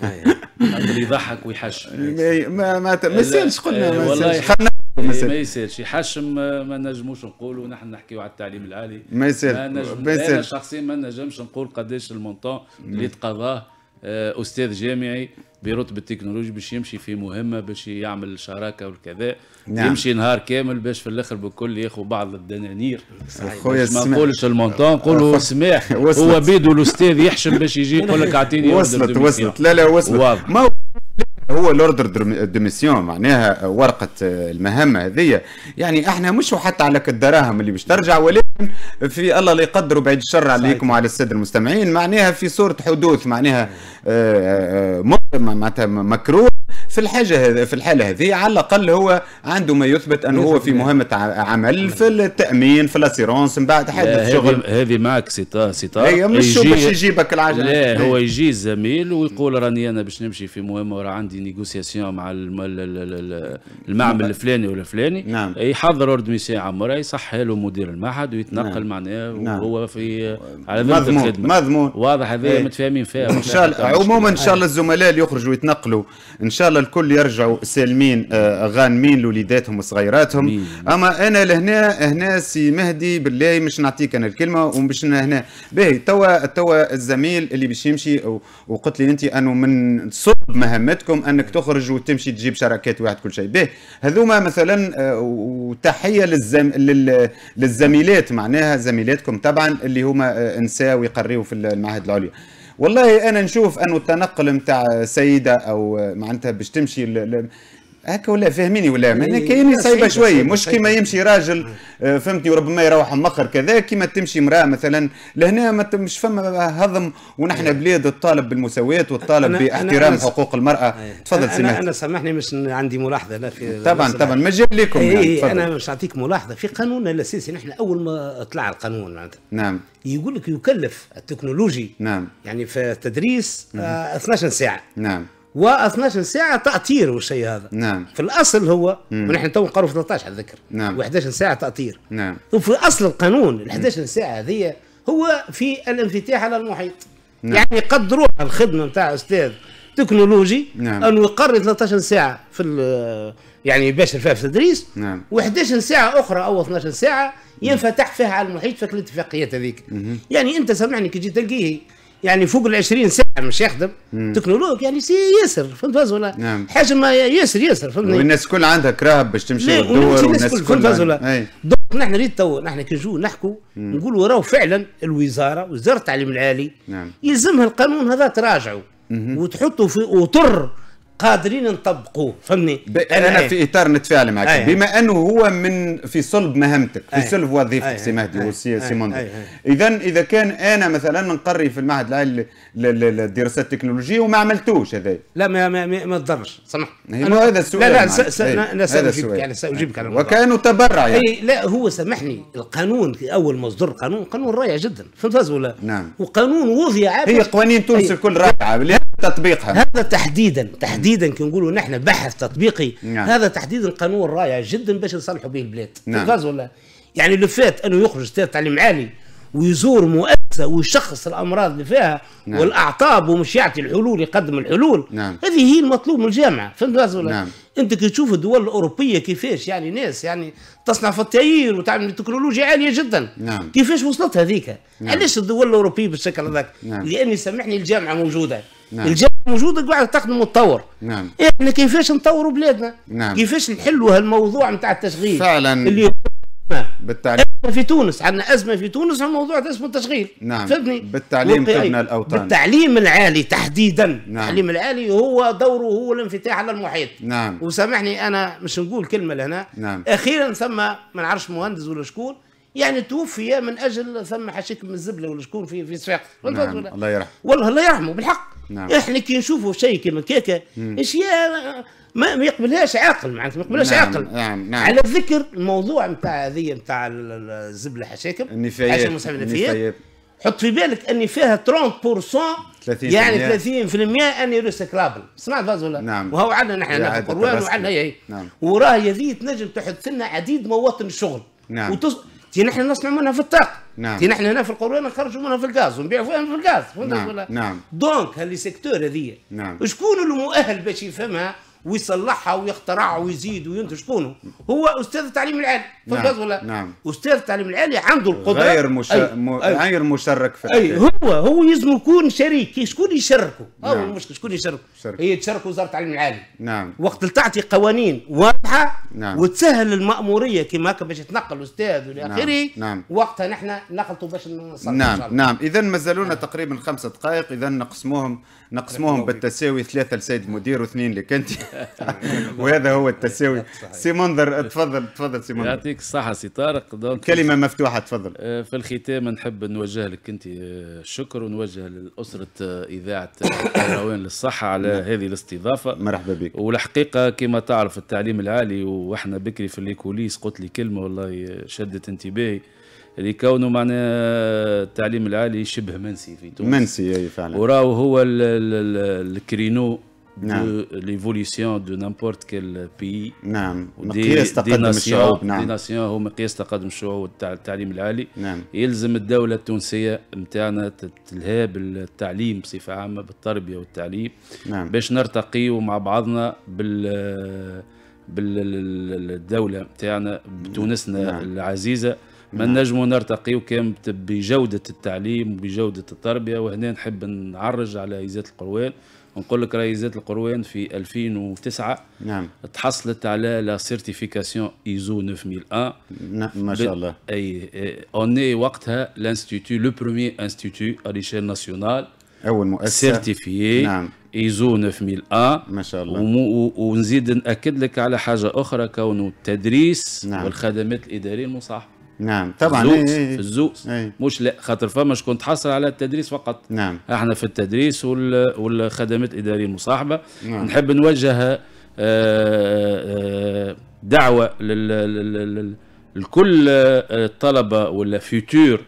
اللي يضحك ويحش ما ما إيه، ما يسالش قلنا إيه، ما يسالش ما يسالش يحشم ما نجموش نقولوا نحن نحكيو على التعليم العالي ما يسالش ما يسالش انا شخصيا ما نجمش نقول قداش المونطون اللي نعم. تقضاه آه، استاذ جامعي برتب تكنولوجي باش يمشي في مهمه باش يعمل شراكه والكذا نعم. يمشي نهار كامل باش في الاخر بكل ياخذ بعض الدنانير خويا ما نقولش المونتون نقولوا آه، سماح هو بيدو الاستاذ يحشم باش يجي يقول لك اعطيني وصلت وصلت لا لا وصلت هو لوردر دوميسيون معناها ورقه آه، المهمه هذه يعني احنا مش حتى على الدراهم اللي باش ترجع ولكن في الله لا يقدر بعيد الشر عليكم وعلى الساده المستمعين معناها في صوره حدوث معناها آه، آه، معناتها مكروه في الحاجه في الحاله هذه على الاقل هو عنده ما يثبت انه هو في مهمه عمل نعم. في التامين في الاسيرونس من بعد حادث شغل هذه معك سيطار سيطار أيوة، هي مش يجي باش يجيبك العجله لا أيوة. هو يجي الزميل ويقول راني انا باش نمشي في مهمه ورا عندي نيغوسياسيون مع المعمل نعم. الفلاني ولا الفلاني نعم يحضر اورد ميسي عمر يصحها له مدير المعهد ويتنقل نعم. معناه وهو نعم. في على مضمون مضمون واضح هذا إيه. متفاهمين فيها ان شاء الله عموما ان شاء الله الزملاء اللي يخرجوا يتنقلوا ان شاء الله الكل يرجعوا سالمين آه، غانمين لوليداتهم وصغيراتهم اما انا لهنا هنا سي مهدي بالله مش نعطيك انا الكلمه ومش هنا باهي توا توا الزميل اللي باش يمشي وقلت لي انت انه من صلب مهمتكم انك تخرج وتمشي تجيب شراكات واحد كل شيء باهي هذوما مثلا آه، وتحيه للزم... لل... للزميلات معناها زميلاتكم طبعا اللي هما آه، نساء ويقريوا في المعاهد العليا والله انا نشوف انه التنقل نتاع سيده او معناتها باش تمشي هكا ولا فهميني ولا ما كاين صعيبه شويه مش كيما يمشي راجل آه، فهمتني وربما يروح مخر كذا كيما تمشي امراه مثلا لهنا ما مش فما هضم ونحن بلاد الطالب بالمساواه والطالب باحترام حقوق المراه تفضل سماح انا, سامحني مش عندي ملاحظه لا في طبعا طبعا مجال لكم يعني انا مش نعطيك ملاحظه في قانوننا الاساسي نحن اول ما طلع القانون معناتها نعم يقول لك يكلف التكنولوجي نعم يعني في التدريس 12 آه، ساعه نعم و12 ساعه تاطير والشيء هذا نعم في الاصل هو ونحن تو نقروا في 13 على الذكر نعم و11 ساعه تاطير نعم وفي اصل القانون ال 11 ساعه هذه هو في الانفتاح على المحيط نعم. يعني يقدروا الخدمه نتاع استاذ تكنولوجي نعم. انه يقرر 13 ساعه في يعني يباشر فيها في التدريس نعم. و11 ساعه اخرى او 12 ساعه ينفتح فيها على المحيط في الاتفاقيات هذيك يعني انت سامعني كي تجي تلقيه يعني فوق ال 20 ساعه مش يخدم تكنولوج يعني سي ياسر فهمت فاز ولا نعم. حاجه ما ياسر ياسر فهمتني والناس الكل عندها كراهب باش تمشي وتدور والناس الكل فهمت فاز ولا دونك نحن ريت تو نحن كي نجوا نحكوا نقولوا راهو فعلا الوزاره وزاره التعليم العالي نعم. يلزمها القانون هذا تراجعوا وتحطوا في اطر قادرين نطبقوه فهمني انا, أنا في اطار نتفاعل معك أيه. بما انه هو من في صلب مهمتك في صلب وظيفتك سي مهدي وسي سيمون اذا اذا كان انا مثلا نقري في المعهد العالي للدراسات التكنولوجيه وما عملتوش هذا لا ما ما ما تضرش سمح أنا هذا السؤال لا لا س... س... انا إيه. ساجيبك يعني ساجيبك على وكانه تبرع يعني أي لا هو سامحني القانون اول مصدر القانون قانون رائع جدا فهمت ولا نعم وقانون وضع هي قوانين تونس الكل رائعه تطبيقها هذا تحديدا تحديدا كي نقولوا نحن بحث تطبيقي نعم. هذا تحديدا قانون رائع جدا باش نصلحوا به البلاد نعم. الغاز ولا يعني لو فات انه يخرج تاع تعليم عالي ويزور مؤسسه ويشخص الامراض اللي فيها نعم. والاعطاب ومش يعطي الحلول يقدم الحلول نعم. هذه هي المطلوب من الجامعه فهمت ولا نعم. انت كي تشوف الدول الاوروبيه كيفاش يعني ناس يعني تصنع فتاير وتعمل تكنولوجيا عاليه جدا نعم. كيفاش وصلت هذيك نعم. علاش الدول الاوروبيه بالشكل هذاك نعم. لاني سامحني الجامعه موجوده نعم. الجامعه موجوده قاعده تخدم وتطور نعم احنا كيفاش نطوروا بلادنا نعم. كيفاش نحلوا هالموضوع نتاع التشغيل فعلا اللي بالتعليم في تونس عندنا ازمه في تونس عن موضوع اسمه التشغيل نعم فبني بالتعليم تبنى الاوطان بالتعليم العالي تحديدا نعم. التعليم العالي هو دوره هو الانفتاح على المحيط نعم وسامحني انا مش نقول كلمه لهنا نعم اخيرا ثم ما نعرفش مهندس ولا شكون يعني توفي من اجل ثم حشيك من الزبله ولا شكون في في صفاقس نعم. الله يرحمه والله الله يرحمه بالحق نعم. احنا كي نشوفوا شيء كيما كيكه اشياء ما يقبلهاش عاقل معناته ما يقبلهاش نعم عاقل نعم نعم على الذكر الموضوع نتاع هذه نتاع الزبله حشاكم النفايات النفايات حط في بالك يعني اني فيها 30% 30 يعني 30% اني ريسيكلابل سمعت فاز ولا نعم وهو عندنا نحن نعم قروان وعندنا هي نعم وراهي هذه تنجم تحدث لنا عديد مواطن الشغل نعم وتص... تي نحن نصنع منها في الطاقه نعم تي نحن هنا في القروان نخرجوا منها في الغاز ونبيع فيها في الغاز فهمت نعم. ولا نعم دونك هاللي سيكتور هذه نعم شكون المؤهل باش يفهمها ويصلحها ويخترعها ويزيد وينتج شكونه هو استاذ التعليم العالي في نعم ولا نعم استاذ التعليم العالي عنده القدره غير مش... أي. م... أي. غير مشرك في اي هو هو لازم يكون شريك شكون يشركه هو المشكل نعم. شكون يشركه شرك. هي تشرك وزاره التعليم العالي نعم وقت تعطي قوانين واضحه نعم. وتسهل الماموريه كما هكا باش يتنقل الاستاذ والى نعم. اخره نعم. وقتها نحن نخلطوا باش نصلحوا نعم نعم اذا مازالونا نعم. تقريبا خمسة دقائق اذا نقسموهم نقسموهم بالتساوي ثلاثه لسيد مدير واثنين لك انت وهذا هو التساوي سي منظر تفضل تفضل سي منظر يعطيك الصحه سي طارق كلمه مفتوحه تفضل آه، في الختام نحب نوجه لك انت الشكر آه، ونوجه لاسره آه، اذاعه الروان للصحه على نعم. هذه الاستضافه مرحبا بك والحقيقه كما تعرف التعليم العالي واحنا بكري في الليكوليس قلت لي كلمه والله شدت انتباهي اللي كونه معنا التعليم العالي شبه منسي في تونس منسي اي فعلا وراه هو الكرينو نعم. ليفوليسيون دو نامبورت كيل بي نعم مقياس نعم. تقدم الشعوب نعم دي ناسيون هو مقياس تقدم الشعوب تاع التعليم العالي نعم. يلزم الدولة التونسية نتاعنا تلها بالتعليم بصفة عامة بالتربية والتعليم نعم. باش نرتقيوا مع بعضنا بال بالدولة نتاعنا بتونسنا نعم. نعم. العزيزة ما نعم. نجمو نرتقيو كان بجودة التعليم وبجودة التربية وهنا نحب نعرج على إزالة القروان نقول لك راهي زاد القروان في 2009 نعم تحصلت على لا سيرتيفيكاسيون ايزو 9001 نعم ما شاء الله اي اوني وقتها لانستيتو لو بروميي انستيتو اليشيل ناسيونال اول مؤسسه سيرتيفي نعم ايزو 9001 ما شاء الله ونزيد ناكد لك على حاجه اخرى كونه التدريس نعم. والخدمات الاداريه المصاحبه نعم طبعا الزوز ايه, إيه،, إيه. الزوز ايه مش لا خاطر فما كنت حاصل على التدريس فقط نعم احنا في التدريس والخدمات الاداريه المصاحبه نعم. نحب نوجه آه، آه، دعوه لل... لكل آه، الطلبه ولا فيوتور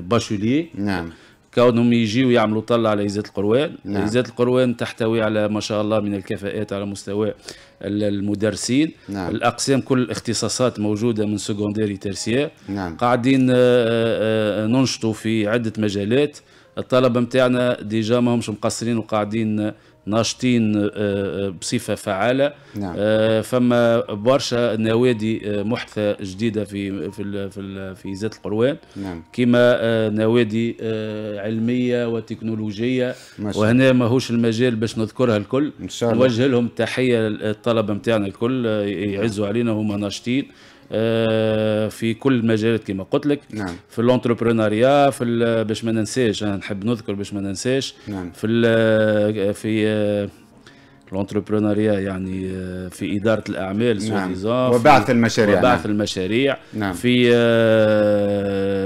باشولي نعم كونهم يجيوا يعملوا طلع على إزالة القروان نعم. إزالة القروان تحتوي على ما شاء الله من الكفاءات على مستوى المدرسين نعم. الأقسام كل الاختصاصات موجودة من سكونديري ترسية نعم. قاعدين آه، آه، آه، ننشطوا في عدة مجالات الطلبة متاعنا ديجا ما همش مقصرين وقاعدين ناشطين آه، آه، بصفة فعالة نعم. آه، فما برشا نوادي محثة جديدة في في في, في زيت القروان نعم. كما نوادي علمية وتكنولوجية ماشي. وهنا ماهوش المجال باش نذكرها الكل إن شاء الله. نوجه لهم تحية الطلبة متاعنا الكل يعزوا علينا هما ناشطين في كل المجالات كما قلت لك نعم. في الانتربرونيا في باش ما ننساش نحب نذكر باش ما ننساش نعم. في في الانتربرونيا يعني في اداره الاعمال نعم. وبعث المشاريع وبعث نعم. المشاريع نعم. في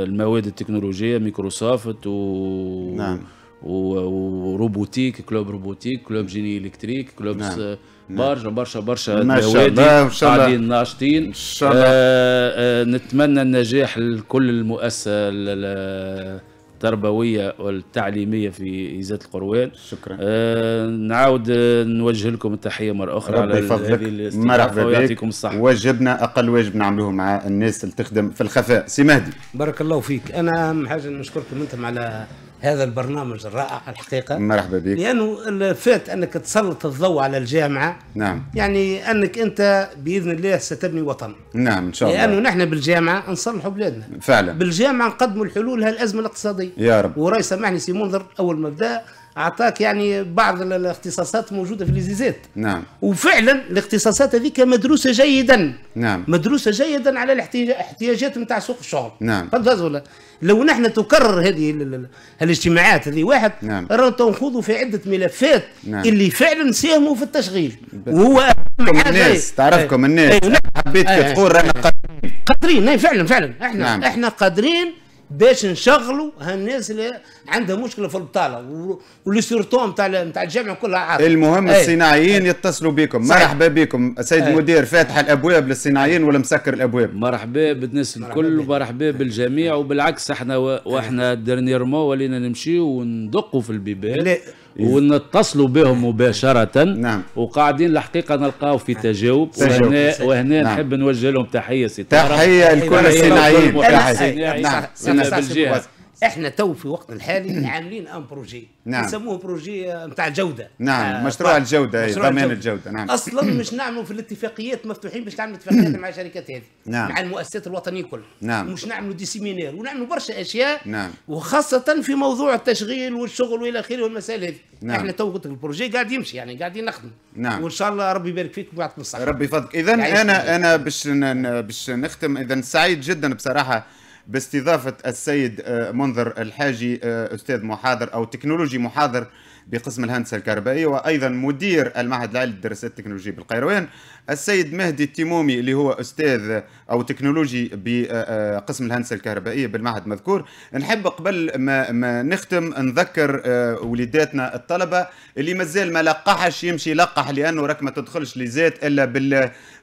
المواد التكنولوجيه ميكروسوفت و نعم. وروبوتيك كلوب روبوتيك كلوب جيني الكتريك كلوب نعم. نعم. برشا برشا برشا ما شاء الله ان شاء الله ناشطين آه،, آه نتمنى النجاح لكل المؤسسه التربويه والتعليميه في ازاله القروان شكرا آه نعاود نوجه لكم التحيه مره اخرى ربي يفضلك مرحبا بك واجبنا اقل واجب نعملوه مع الناس اللي تخدم في الخفاء سي مهدي بارك الله فيك انا اهم حاجه نشكركم انتم على هذا البرنامج الرائع الحقيقة مرحبا بك لأنه فات أنك تسلط الضوء على الجامعة نعم يعني أنك أنت بإذن الله ستبني وطن نعم إن شاء الله لأنه نحن بالجامعة نصلحوا بلادنا فعلا بالجامعة نقدموا الحلول هالأزمة الاقتصادية يا رب ورئيس سامحني سي منذر أول ما بدأ اعطاك يعني بعض الاختصاصات موجوده في ليزيزيت نعم وفعلا الاختصاصات هذيك مدروسه جيدا نعم مدروسه جيدا على الاحتياجات نتاع سوق الشغل نعم ولا لو نحن تكرر هذه الاجتماعات هذه واحد نعم. راه تنخوضوا في عده ملفات نعم. اللي فعلا ساهموا في التشغيل وهو الناس تعرفكم الناس نعم. حبيت تقول رانا قادرين قادرين نعم، فعلا فعلا احنا نعم. احنا قادرين باش نشغلوا هالناس اللي عندها مشكله في البطاله واللي سيرتو نتاع نتاع الجامعه كلها عارفه المهم أي. الصناعيين أي. يتصلوا بكم مرحبا بكم سيد إيه. المدير فاتح الابواب للصناعيين ولا مسكر الابواب مرحبا بالناس الكل ومرحبا بالجميع إيه. وبالعكس احنا إيه. واحنا ديرنيرمون ولينا نمشي وندقوا في البيبان ونتصلوا بهم مباشرة نعم وقاعدين الحقيقة نلقاو في تجاوب وهنا, وهنا نعم. نحب نوجه لهم تحية سي تحية لكل الصناعيين تحية نعم. بالجهة احنا تو في وقت الحالي عاملين ان بروجي نعم نسموه بروجي نتاع آه، الجوده نعم آه مشروع الجوده ضمان الجوده نعم اصلا مش نعملوا في الاتفاقيات مفتوحين باش نعملوا اتفاقيات مع الشركات هذه نعم مع المؤسسات الوطنيه الكل نعم مش نعملوا دي سيمينير ونعملوا برشا اشياء نعم وخاصه في موضوع التشغيل والشغل والى اخره والمسائل هذه نعم احنا تو قلت البروجي قاعد يمشي يعني قاعدين نخدم نعم وان شاء الله ربي يبارك فيك ويعطيكم الصحه ربي يفضلك اذا انا انا باش باش نختم اذا سعيد جدا بصراحه باستضافه السيد آه، منذر الحاجي آه، استاذ محاضر او تكنولوجي محاضر بقسم الهندسه الكهربائيه وايضا مدير المعهد العالي للدراسات التكنولوجيه بالقيروان السيد مهدي التيمومي اللي هو استاذ او تكنولوجي بقسم آه، الهندسه الكهربائيه بالمعهد مذكور نحب قبل ما, ما نختم نذكر وليداتنا الطلبه اللي مازال ما لقحش يمشي يلقح لانه راك ما تدخلش لزيت الا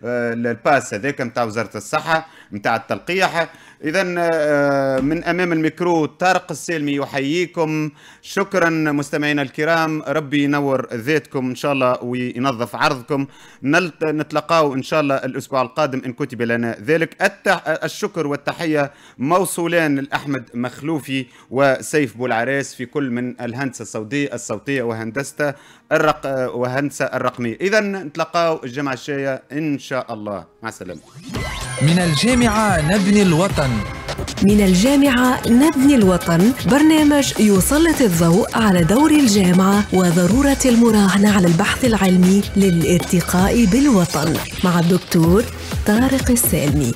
بالباس هذاك نتاع وزاره الصحه نتاع التلقيح اذا آه، آه، من امام الميكرو طارق السالمي يحييكم شكرا مستمعينا الكرام ربي ينور ذاتكم ان شاء الله وينظف عرضكم نتلقاو ان شاء الله الاسبوع القادم ان كتب لنا ذلك الشكر والتحيه موصولان لاحمد مخلوفي وسيف بولعراس في كل من الهندسه الصوتيه وهندسته الرق وهندسه الرقميه اذا نتلقاو الجمعه الجايه ان شاء الله مع السلامه من الجامعه نبني الوطن من الجامعة نبني الوطن برنامج يسلط الضوء على دور الجامعة وضرورة المراهنة على البحث العلمي للارتقاء بالوطن مع الدكتور طارق السالمي